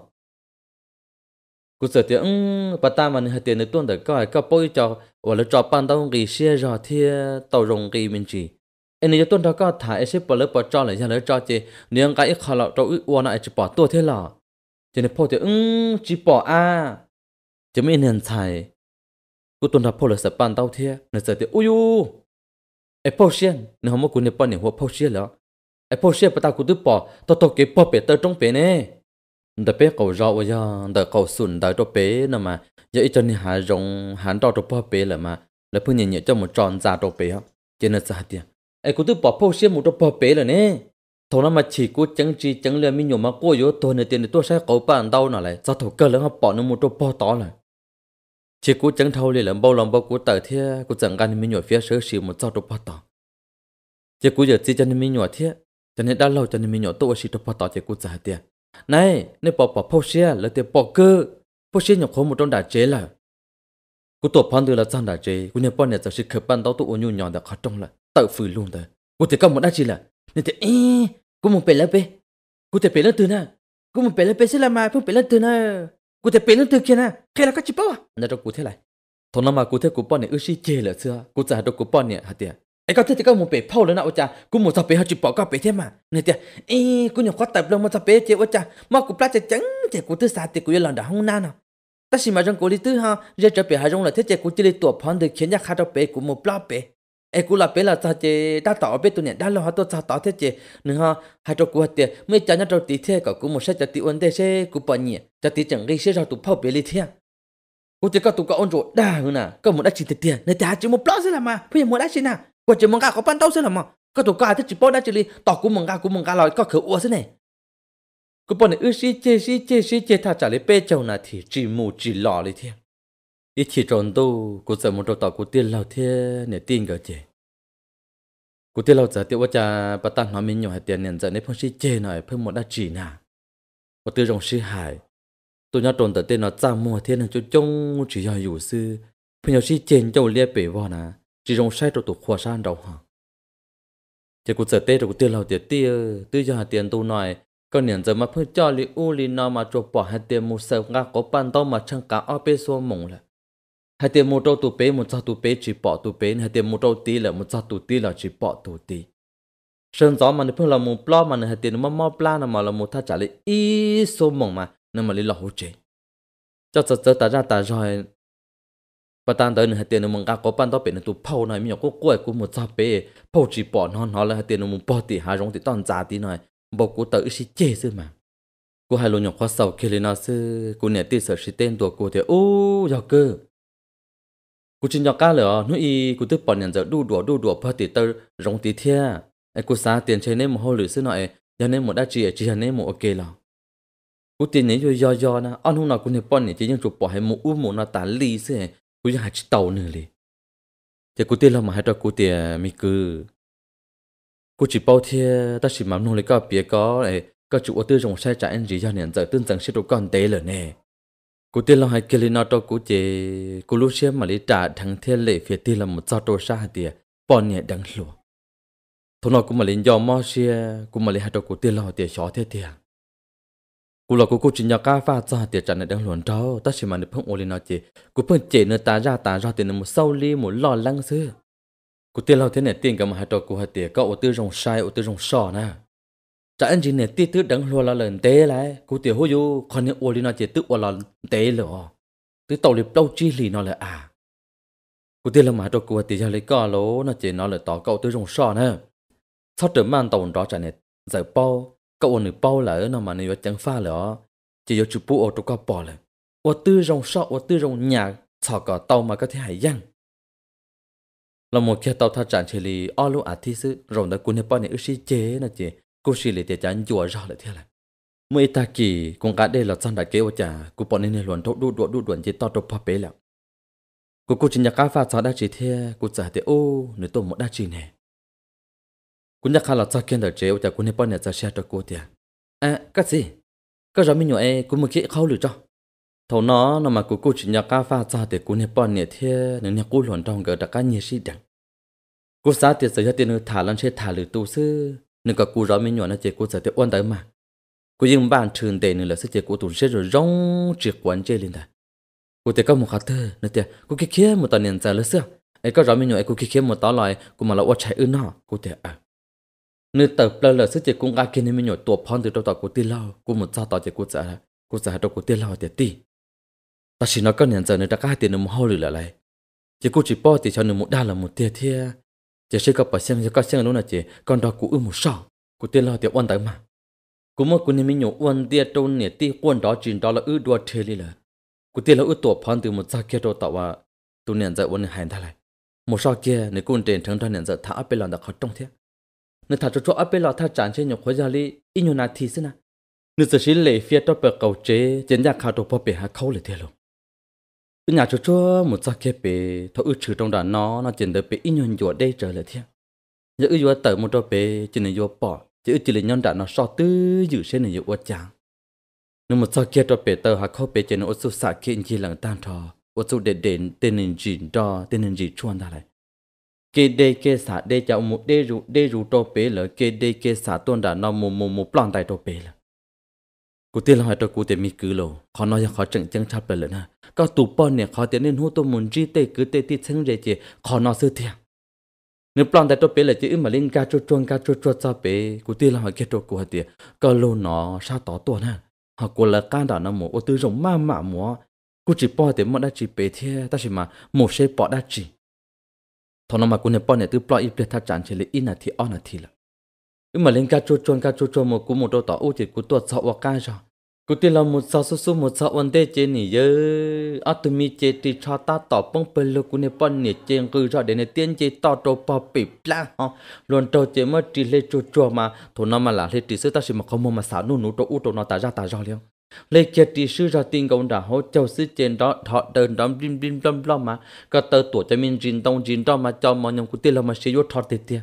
cô giờ thì um bà ta mà hai tiền nữa tuần tới coi có bôi cho hoặc là cho ban tao gì xe rồi thì tàu rồng gì mình chỉ เอันนี้จะต้นเราก็ถ่ายเอชปเลปจอเลยยังเลยจอเจเนื้องกายอีกขลัวเราอีวัวน่ะจะปอตัวเท่าจะเนี่ยพ่อจะอึ้งจีปออาจะไม่เนียนใช่กูต้นเราพ่อเลยสปันเต้าเทียเนี่ยเสร็จอุยู เอพ่อเชียนเนี่ยเขอกกูเนี่ยปอนเนี่ยหัวพ่อเชียแล้วเอพ่อเชียนปตากูตื้ปอตัวโตเก็บปอเป็ดเตอร์จงเป็เนี่ยเดเป็ดเขารอวะยังเดเขาสุนเดตัวเป้น่ะมาอย่าอีจนนี่หาจงหันตัวตัวพ่อเป็ดเลยมา แล้วเพื่อนเนี่ยจะหมดจอนจ่าตัวเป็ดเจนจะเดีย ai cũng tự bỏ phô xiêm một trong bỏ bể rồi nè thằng nó mà chỉ cố chẳng chỉ chẳng lẽ mình nhổm mà cô yếu tôi này tiền tôi sẽ có bạn đâu nào lại sao thằng cơ lớn họ bỏ nó một trong bỏ to này chỉ cố chẳng thâu liền làm bao lòng bao cố tờ thế cố chẳng gan mình nhổm phía sớ xì một sao trong bỏ to chỉ cố giờ chỉ cho nên mình nhổm thế cho nên đã lâu cho nên mình nhổm tôi xì trong bỏ to chỉ cố giải tiền này nên bỏ bỏ phô xiêm là tiền bỏ cơ phô xiêm nhổ khổ một trong đã chế là cú tổ phan đưa là trang đã chế cú nhà bọn này giờ sẽ khởi ban đâu tụ ôn nhu nhỏ đã khó trong lại tự phử luôn tờ cô thể công một đã chỉ là nên thế ê cô muốn bể là bể cô thể bể là từ na cô muốn bể là bé sẽ là mà không bể là từ na cô thể bể là từ kia na khi là các chị bao à nãy đó cô thế này thằng nào mà cô thế cô bao này ước gì chê là chưa cô trả đó cô bao này hả tiệt ai có thể thì có một bể phao lớn nào cha cô muốn tập bể hả chị bỏ cả bể thế mà Nên tiệt ê cô nhỏ khó tập đâu mà tập chê chị cha mà cô plát chạy trắng chạy cô thứ xa thì cô yêu lần đã không na nào ta chỉ mà trong cô đi tư ha giờ trở về hả trong là thế chạy cô chỉ đi tuột phòn để khiến nhà khát đâu bể của một plát bể ai cũng là bé là sao chứ đã tỏ bé tụi này đã lo tôi sao tỏ thế chứ nữa ha hai trâu của tiền mấy cháu nhà trâu tí thế cả cũng một sách cho tí vấn đề sẽ cũng bao nhiêu cho tí chẳng gây sẽ ra tụi phao bé lý thế cô chỉ có tụi con rồi đa hơn nè có một đắc chỉ tiền nên ta chỉ một plot sẽ làm mà bây giờ một đắc chỉ nè chỉ mong cả có ban tao sẽ làm mà có tụi con thế chỉ bao đắc chỉ đi tỏ cũng mong cả cũng mong cả rồi có khử uo thế này cô bọn này ư sĩ chê sĩ chê sĩ chê tha trả lấy bé cháu nè thì chỉ mù chỉ lò lý thế ít chỉ tròn tu cụ sợ một trò tỏ cụ tiên lao thế nè tin gỡ chè cụ tiên lao giờ tiêu quá cha bà ta nói mình nhỏ hạt tiền nền giờ nếp phong sĩ chê nổi phơi một đa chỉ nà và tư rồng sư hải tôi nhớ tròn tờ tên nó ra mua thế nên chú chung chỉ do hiểu sư phơi nhỏ sĩ chê châu lia bể vò nà chỉ rồng sai trò tụ khoa san đầu hả chỉ cụ sợ tê rồi cụ tiên lao tiền tiêu tư do hạt tiền tu nói có niệm giờ mà phơi cho li u li nó mà bỏ hai tiền một sợ ngã có bàn to mà chẳng cả ở bên xô mộng lại hạt tiền một trâu tu bế một sao tu bế chỉ bỏ tu bế hạt tiền một trâu tí là một sao tu tí là chỉ bỏ tu tí sơn gió mà nó phun là một plo mà nó hạt tiền nó mò pla nó mà là một thà trả lại ít số mộng mà nó mà lấy lọ hỗ trợ cho sợ sợ ta ra ta rồi bà ta tới hạt tiền nó mong cả có ban đó bể nó tu phao này mình có quậy của một sao bế phao chỉ bỏ non nó là hạt tiền nó muốn bỏ tí hà rong tí toàn giá tí này bỏ của tự xí chê xí mà cô hai lô nhỏ khoa sầu kia lên nó sư cô nè tí sợ xí tên tuổi cô thì ô giờ cơ cú chỉ nhỏ cá lửa nuôi y cú tức bọn nhận giờ đu đùa đu đùa phơi tỉ tơ rong tỉ thia eh, ai cú xá tiền chơi nên một hồ lửa xưa eh, nội giờ nên một đa chỉ eh, chỉ nên một ok lò cú tiền nấy rồi do do na on hôm nào cú này bọn này chỉ những chụp bỏ hay một u một nó tả lì xe, cú giờ hạt tàu nữa lì thì cú tiền là mà hai đôi cú tiền mi cứ cú chỉ bao thia ta chỉ mắm nông lấy cá bia có này có chủ ở tư trong xe chạy anh gì cho nhận giờ tương rằng sẽ đồ con tế lửa nè cụ tiên là hai kia lên to cú chế cú lúc xem mà lấy trả thằng thiên lệ phía tiên là một sao trôi xa tiề bọn nhẹ đắng lúa thôn nào cũng mà lên do mò xe cũng mà lấy hai trâu cú tiên là tiề xó thế tiề cú là cú cú chỉ nhà cá pha xa tiề trả này đắng luồn trâu ta nhiên mà được phong ô lên nó chế cú phong chế nữa ta ra ta ra tiền nữa một sâu li một lò lăng xưa cú tiên là thế này tiền cả mà hai trâu cú hai tiề cậu ô tư rồng sai ô tư rồng sò nè cha anh chị này tí tứ đắng lúa là lần tê lại cụ tiểu hô du còn những ô đi nó chỉ tức ô là tê lọ tứ tàu liệp đâu chi lì nó là à cụ tiểu là mà cho cụ tiểu lấy cò lố nó chỉ nó là tỏ cậu tôi rồng sọ nè sau trở mang tàu đó cha nè giờ bao cậu nữ bao là nó mà nó chẳng pha lọ chỉ có chụp bộ ô tụ cò bỏ lại ô tứ rồng sọ ô tứ rồng nhà sọ cả tàu mà có thể hải giang là một khi tàu thắt chặt chỉ lì ô lú à thi sư rồng đã cuốn hết bao này ước chế nó chỉ cô sĩ lì tiệt chán chùa ra lại thế này mỗi ta kỳ cũng cả đây là sang đại kế chả cô bọn nên luận đốt đốt đốt đốt đốt chỉ to đốt phá bể lắm cô cô chỉ nhắc cá pha sao đã chỉ thế cô trả tiền ô nếu tôi một đã chỉ nè cô nhắc cá là sao kia là chế chả cô nên bọn này ra xe cho cô tiền à cái gì cái rồi mình nhỏ ấy cô mới kia khâu lửa cho thầu nó nó mà cô cô chỉ nhắc cá pha sao thì cô nên bọn này thế nên nhà cô luận trong cái đặc cá nhiều gì đẳng cô xã tiền sẽ cho tiền thả lên xe thả lửa tu sư nên cả cú rõ mấy nhỏ nó chế cú giải tiếp ôn tới mà cú dùng bàn trường tệ nữa là sẽ chế cú tụt sẽ rồi rong triệt quán chế lên ta cú thấy có một khát thơ nữa tiệt cú kia kia một tần nền giờ lỡ xưa ấy có rõ mấy nhỏ ấy cú kia kia một tao lại cú mà là ôn chạy ưn nọ cú tiệt à nếu tập lơ lơ sẽ chế cú ngã kia nên mấy nhỏ tuột phong từ đầu tao cú tiêu lao cú một sao tao chế cú giải, cú giải đầu cú tiêu lao thì ti ta chỉ nói có nền giờ nữa ta cái tiền nó mua hao lử lại chỉ cú chỉ bỏ thì cho nó một đa là một tiệt thiệt chỉ sẽ có bảo xem cho các xem luôn là chỉ còn đó cụ ư một sao cụ tiên lo tiểu quan tới mà cụ mất cụ nên mình nhổ quan tia trôn nè tia quan đó chuyện đó là ưu đua chơi đi là cụ tiên là ư tổ phán từ một gia kia đồ tạo à tu nền giờ quan hành ta lại một sao kia nếu cụ tiền thằng đó nền giờ thả áp lần đã khó trong thế nếu thả cho cho áp là thả chán trên nhổ khói ra đi in nhổ nà thì xin à nếu giờ xin lệ phía cho bờ cầu chế chiến gia khảo đồ phô bể hạ khâu lại thế luôn tôi nhà chú chú một sao kia bể thọ ư trừ trong đàn nó nó chỉ được bể ít nhon chuột đây trở lại thiên giờ ư chuột tới một chỗ bể chỉ nên chuột bỏ chỉ ư chỉ là nhon đàn nó so tứ giữ xe này chuột chàng nhưng một sao kia cho bể tờ hạt khó bể chỉ nó út sạ kia chỉ lần tan trò út sụ để đến tên nên gì đó tên nên gì chuan ta lại kê đê kê xả đê cháu một đê rụ đê rụ trò bể lỡ kê đê kê xả tuôn đàn nó một một một plon tại trò bể lỡ cú tiên là hỏi trò cụ tiền mi cứ lồ khó nói cho khó chừng chân chắp lại lỡ nè ก็ตุปอนเนี่ยเขาเตียนเน้นหัวตัวมุนจีเตคือเตติชั้งเรจีขอนอซื้อเทียงเนื้อปลอมแต่ตัวเป๋เลยจีอึมาเล่นกาจวจวงกาจวจวจ้าเป๋กูตีเราหาเกตกูหาเตียก็โลนอชาต่อตัวนั่นหากูละการด่านหมูโอตือจงมาหมาหมัวกูจีปอเตียมันได้จีเป๋เทียแต่ใช่มาหมูเชปอได้จีทอนมากูเนี่ยปอนเนี่ยตือปลอมอีเปลือทัดจานเชลอีนาทีอ้อนาทีละอึมาเล่นกาจวจวงกาจวจวงหมูกูหมูตัวต่ออู้จีกูตัวเจาะว่าก้าจ้ากูตีเราหมดสาวสู้หมดสาววันเดเจนี่เยอะอัตมีเจตีชาตาต่อป้องเป็นลูกกูในป้อนเนี่ยเจงคือชาเดในเตียนเจต่อโตปอปิบละฮะลวนโตเจเมื่อตีเลจัวจัวมาถูนมาหลาเลตีซื้อตาชิมาขโมยมาสาวนู่นหนูโตอู้โตนอตาจ้าตาจ้าเลี้ยงเลเจตีซื้อจาติงกงด่าเขาเจ้าซื้อเจนดอทอเดินดอมริมริมล้อมล้อมมาก็เตอตัวจะมีจินตองจินตองมาจอมมอนยงกูตีเรามาเชียร์ยศทอเตีย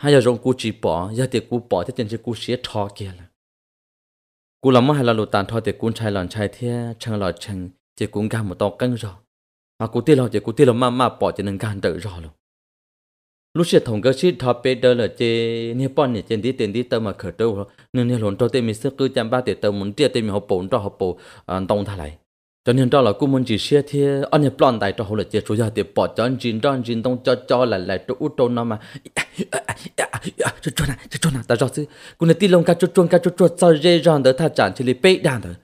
ให้ยารงกูจีปออยาเตียกูปอที่เจนจะกูเชียร์ทอเกียละ cú làm mất hai lần lụt tàn thôi thì cún chai lòn chai thế chăng lò chăng chỉ cún gan một to căng rò mà cú tiêu lò chỉ cú tiêu lò mà mà bỏ chỉ nâng gan đỡ rò luôn lúc xưa thằng cơ sĩ thọ bê đơ là chê nè bọn nè trên đi tiền đi tơ mà khởi đâu nên nè lồn cho tên mình sức cứ chăm ba tiền tơ muốn tiền tên mình học bổn cho học bổ tổng à, thay lại cho nên đó là cũng muốn chỉ xe thì anh ấy lon tại cho hồ là chơi chủ gia thì bỏ cho anh chín cho anh chín tông cho cho lại lại chỗ út nó mà cho cho này cho cho này ta rõ chứ cũng là tin lông cá cho chuông cá cho chuột sao dễ dàng đỡ tha chán chỉ là bê đàn thôi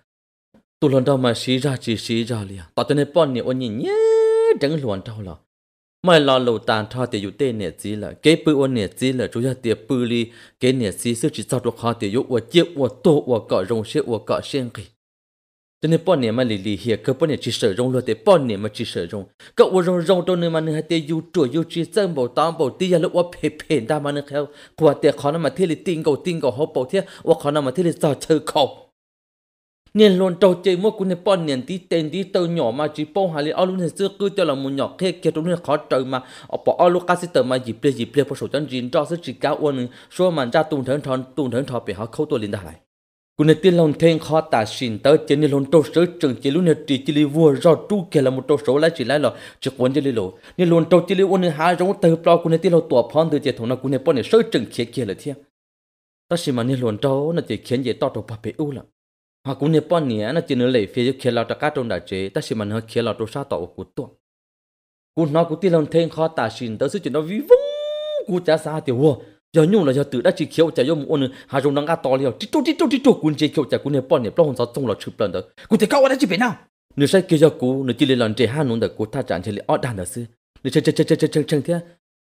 tụi lần đó mà xí ra chỉ xí ra liền tao cho nên bọn này ôn nhìn nhớ chẳng luồn đâu là mà lo lâu tàn thọ thì dụ tên nè gì là cái bự ôn nè gì là chủ gia thì bự li cái nè gì sức chỉ sao được họ thì dụ ua chiếc ua tô ua cọ rồng xe ua cọ xe kì 真的อนย里里些，可半年去社ี了的，半年嘛去社中，可我用用到你嘛，你还得有做有去挣不担保，底下了我陪陪他嘛，你还我ร看那么天里订购订购好保天，我看ร么天งตัวเนี่ยลนเจ้าใจมั่วกูเนี่ยป้อนเนี่ยตี่เต็นที่เตาหน่อมาจีป้องหาเลยเอาลูกเนี่ยซื้อกู้เจ้าละมุนหย่อแค่เกี่ยวตรงนี้ขอเจอมาเอาปอเอาลูกกาสิเตอมาหยิบเลยหยิบเลยพอสูจันจีนจ้อซื้อจีก้าอ้วนหนึ่งช่วยมันจ้าตุนเถิงทอนตุนเถิงทอนไปหาเข้าตัวลินได้ cũng nên tiền lòng thêm khó tả xin tớ trên nên lòng tổ sớ trường chỉ lúc nên chỉ chỉ li vua do tru kia là một tổ số lại chỉ lại là chỉ quan chỉ li lộ nên lòng tổ chỉ li uốn nên hai giống tờ plo cũng nên tiền lòng tổ phong từ chỉ thằng nó cũng nên bọn này sớ trường kia kia là thiên ta xin mà nên lòng tổ nó chỉ khiến gì to trâu bắp bể u là họ cũng nên bọn này nó chỉ nên lấy phía kia là trâu cá trâu đại chế ta xin mà nó kia là trâu sa tàu của tuồng cũng nói cũng tiền lòng thêm khó tả xin tớ sự chuyện nó vui vung cũng chả sao tiểu vua giờ nhung là giờ tự đã chỉ khéo chạy yếm ôn hà rồng đang to liều chỉ trâu chỉ trâu chỉ trâu cuốn chỉ khéo chạy quân này bao nhiêu bao hồn sao trông là chụp lần đó quân thì cao quá đã chỉ bên nào nếu sai kia giờ cú nếu chỉ lên lần chỉ hai nón đó cú ta chán chỉ lên ở đàn đó xứ nếu chơi chơi chơi chơi chơi chơi chơi thế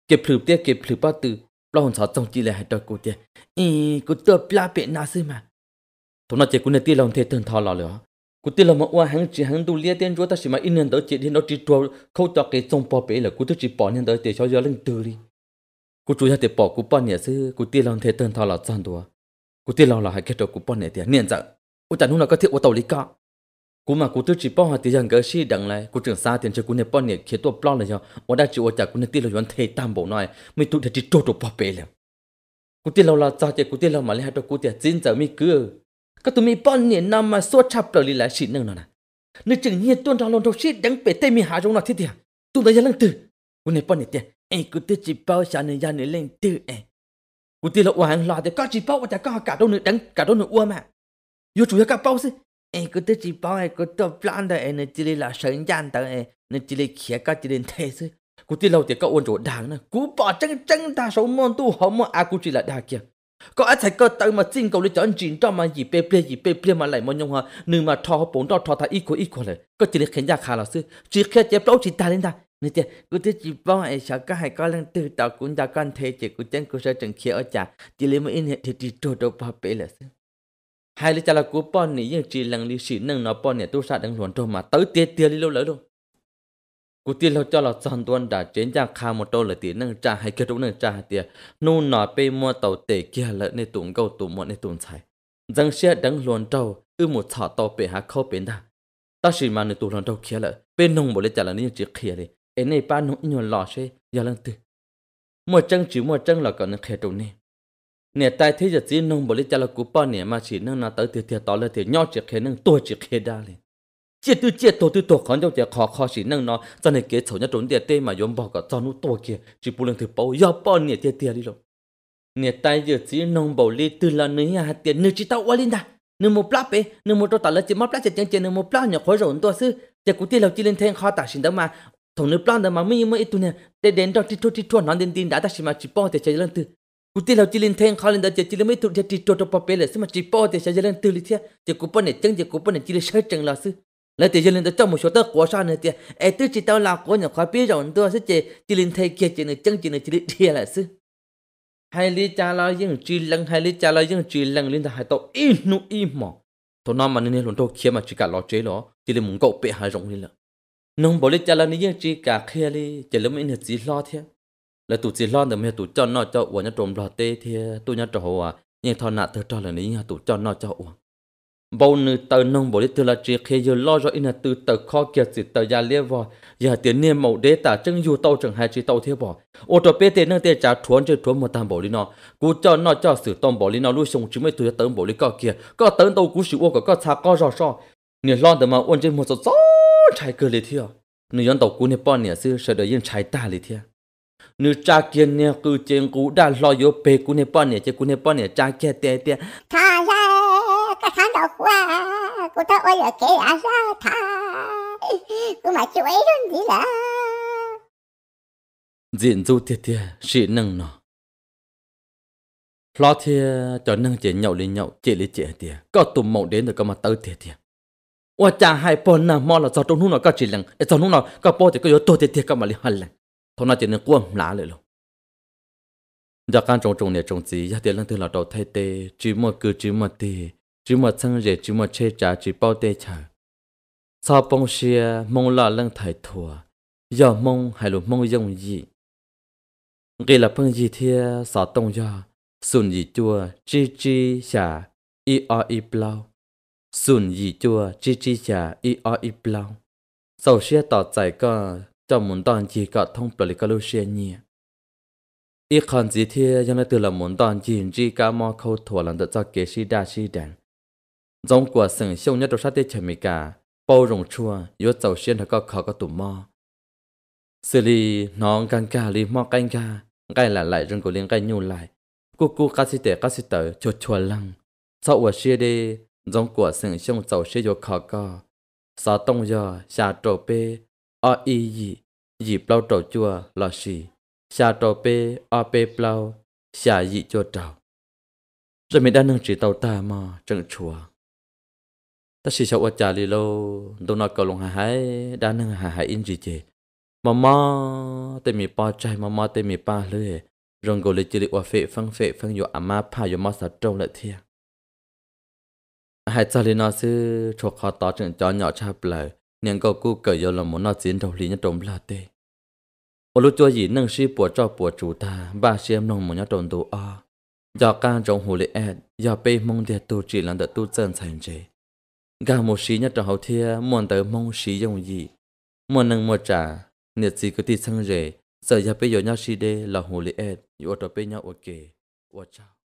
kẹp phử tiếc kẹp phử ba từ bao hồn sao trông chỉ là hai đôi cú tiếc ý cú tơ pla bên nào xứ mà tụi nó chỉ cuốn này tiêu lòng thế thường thò lò lửa cú tiêu lòng mà qua hàng chỉ hàng đủ lia tiền chúa ta chỉ mà in nên đó chỉ thì nó chỉ trâu khâu cho cái trông bỏ bể là cú tức chỉ bỏ nên đó để cho giờ lên từ đi กูจุยเตปอกูป้อนเนี่ยซื้อกูตีลองเทเตินทอหลอดซ่อนตัวกูตีลองหลอดให้แค่ตัวกูป้อนเนี่ยเตียเนี่ยจังกูจันหุ่นก็เทียบว่าเตาลิกากูมากูตื้อจีป้อนหาตียังเกอชีดังไรกูจึงซาเตียนเชกูเนี่ยป้อนเนี่ยเขียตัวปล้อนเลยเนาะว่าได้จีว่าจากกูเนี่ยตีเราย้อนเทตามบ่หน่อยไม่ตุ้ดจีโจตัวป้อเปเลยกูตีเราหลอดซ่อนเจกูตีเรามาเลยให้ตัวกูเตียจินจะมีเกลือก็ตัวมีป้อนเนี่ยนำมาสวดชับเปล่าลีหลายชิ้นนึงนั่นนะนึกจึงเนี่ยต้นทองลงทองชีดังเป็ดเตมีหาจงหน่อยที่เดียตุ้ดเลยยังลังตื่นกูเนี่ยป้อนเนี่ยเตีย em cứ tiêu chỉ bao sáng này ra nữa lên tư em cụ tiêu là hoàng lo thì có chỉ bao và có cả đâu nữa đánh cả đâu nữa mà yêu chủ yếu cả bao xí em cứ tiêu chỉ bao em cứ tiêu plan đó em chỉ là sớm gian đó em chỉ là khía cả chỉ đến thế xí cụ tiêu lâu thì có ôn chỗ đàng nè cụ chân chân ta số môn tu hậu môn à chỉ là đà kia có ai thấy cơ tay mà xin cầu lấy chọn chuyện cho mà gì bê bê gì bê mà lại mà nhung hoa nương mà thò bốn đó thò ta ít của ít của lại có chỉ là khen khá là xí chỉ khen chế bao chỉ ta lên nè chị cô thấy chị bao ai sợ các hai con lần từ tàu cũng đã con thấy chị cô chân cô sợ chẳng kia ở chả chị lấy mà in hiện thì chị trộn đâu bao bể là sao hai đứa cha là của bọn này nhưng chị lần lý sĩ nâng nó bọn này tôi sợ đang luồn trâu mà tới tiền tiền đi lâu lâu luôn cô tiền lâu cho là chọn tuần đã chiến trang kha một đô là tiền nâng trả hay kia đúng nâng trả tiền nô nọ bê mua tàu tể kia là nên tụng câu tụng một nên tụng xài rằng xe đang luồn trâu ư một thọ tàu bể hạ khâu bể đa ta chỉ mà nên tụng luồn trâu kia là, bên nông bộ lấy trả là nên chỉ kia đi ế này ba nụ nhiều lọ xe giờ lần từ một chân chữ một chân là còn khẽ trộn nè nè tai thế giờ chỉ nông bồi lấy cha là cú pa nè mà chỉ nâng nó tới từ thiệt to là thiệt nhau chỉ khẽ nâng tuổi chỉ khẽ đa liền chia tư chia tổ tư tổ khón trong chia khó khó chỉ nâng nó cho nên kế xấu nhất trốn tiệt tê mà yếm bỏ cả cho nó tổ kia chỉ bù lên thử bao giờ bao nè tiệt tiệt đi rồi nè tai giờ chỉ nông bồi lấy từ là nơi nhà tiệt nơi chỉ tao quá lên đã nơi một plát ấy nơi một trâu tao là chỉ một plát chỉ chân chân nơi một plát nhỏ khói rồi tôi sư chỉ cú tiệt là chỉ lên thang khó tả xin đó mà thầu nữ plan đó mà mấy mấy tu nè để đến đó tít tít tít nó đến tin đã ta xem mà chỉ bỏ thì chơi lên từ cú tin là chỉ lên thang khó lên đó chỉ chỉ lên mấy tụi tít tít tít papel là xí mà chỉ bỏ thì chơi lên từ lịch thế chỉ cú bận này chân chỉ cú bận này chỉ là sợi chân là xí là thì chơi lên đó trong một số tờ quá sao nữa thì ai tứ chỉ tao là của nhà khóa biết rồi tôi sẽ chỉ chỉ lên thay kia chỉ này chân chỉ này chỉ lên thia là xí hai lý cha lo những chỉ lần hai lý cha lo những chỉ lần lên là hai tàu im nu im mỏ thằng nó mà nên luôn tôi kia mà chỉ cả lo chế lo chỉ là muốn cậu bệ hai rộng lên là nông bố lít cha là những chi cả kia đi chỉ lúc mình hết chỉ lo thế là tụi chỉ lo được mình tụi cho nó cho uổng nhà trộm lo tê thì tụi nhà trộm à nhưng thọ nạ thơ cho là những nhà tụi cho nó cho uổng bầu nữ tờ nông bố từ là chỉ khe giờ lo rồi ina từ từ kho kia chỉ từ gia liên vào giờ tiền niệm mẫu đế tả chân dù tàu chẳng hai chỉ tàu thế bỏ ô tô bê tiền nâng tiền trả thuần chơi thuần một tam bố lít nó cú cho nó cho sử tông bố lít nó lui xuống chỉ mấy tụi tớ bố lít co kia co tớ tàu cú sử ô có có xa có rò so nhiều lo được mà uổng chơi một số chai cơ lì thiêu nữ tàu tộc nè Nepal nè sư sợ đời dân chai ta lì thiêu nữ cha kia nè cứ chuyện cũ đã lo yếu bề nè Nepal nè chứ nè Nepal nè cha kia tè tè Tha ra cái tháng đầu qua của ta ôi là kể à ra thà của mà chú ấy luôn gì là diện du tè tè sĩ nâng nó lo thì cho nâng chị nhậu lên nhậu chị lên chị tè có tụm mộng đến rồi có mà tới tè tè 我家还不那么了，早中弄了个质量，早弄了个包的个有多的天干嘛哩好了，他那就能过哪来了？giờ can trồng trồng này trồng gì, giờ tiền lương từ là đầu thay tê, chỉ một cứ chỉ một tê, chỉ một sang rể, chỉ một chê trả, chỉ bao tê trả. Sao bông xia mong là lương thải thua, giờ mong hay là mong dùng gì? Kỳ là phương gì thế, sao tông giờ, sùn gì chua, chi chi xả, y o y blau sùn gì chua chi chi chả y o y plau sau xe tỏ giải có cho muốn đòn chỉ có thông bờ lý có lưu xe nhỉ y còn gì thế cho nên từ là muốn đòn chỉ chỉ cả mò khâu thua lần được cho kế sĩ đa sĩ đàn giống của sừng sâu nhất trong sát tết chả mì cả bao rồng chua yếu tàu xe nó có khó có tủ mò xử lý nó căng cả lý mò canh cả cái là lại rừng của liên gai nhù lại cô cô cá sĩ tệ cá sĩ tờ chuột chuột lăng sau ở xe đi giống của sừng sông sầu sẽ vô khó co sao tông giờ xa trổ bê o y gì gì bao trổ chua lò xì xa trổ bê o bê bao xa dị chua trào rồi mình đã nâng trí tàu ta mà trận chùa ta chỉ sau trả lì lâu đâu nói cầu lòng hà hải đã nâng hà hải in gì chê mà mò tên mì pa trai mà mò tên mì pa lưỡi rồi ngồi lấy chỉ lì qua phệ phăng phệ phăng vô ả mà pa vô mò sạt trâu lại thiệt hai cha li nó sư cho họ tỏ chuyện cho nhỏ cha lại nên cậu cú cởi yêu là muốn nó chiến đầu lý nhất trống là tê ô lúc cho gì nâng si bùa cho bùa chủ ta ba xem nông muốn nhất trống đủ o do ca trong hồ lệ ẹt e, do bê mong thiệt tu chỉ là đợt tu chân thành chế gà một sĩ nhất trong hậu thia muốn tới mong sĩ dùng gì muốn nâng một trả nhiệt gì cứ ti sang rể sợ giờ bê yêu nhau xí đê là hồ lệ ẹt yêu tao bê nhau ok 我操！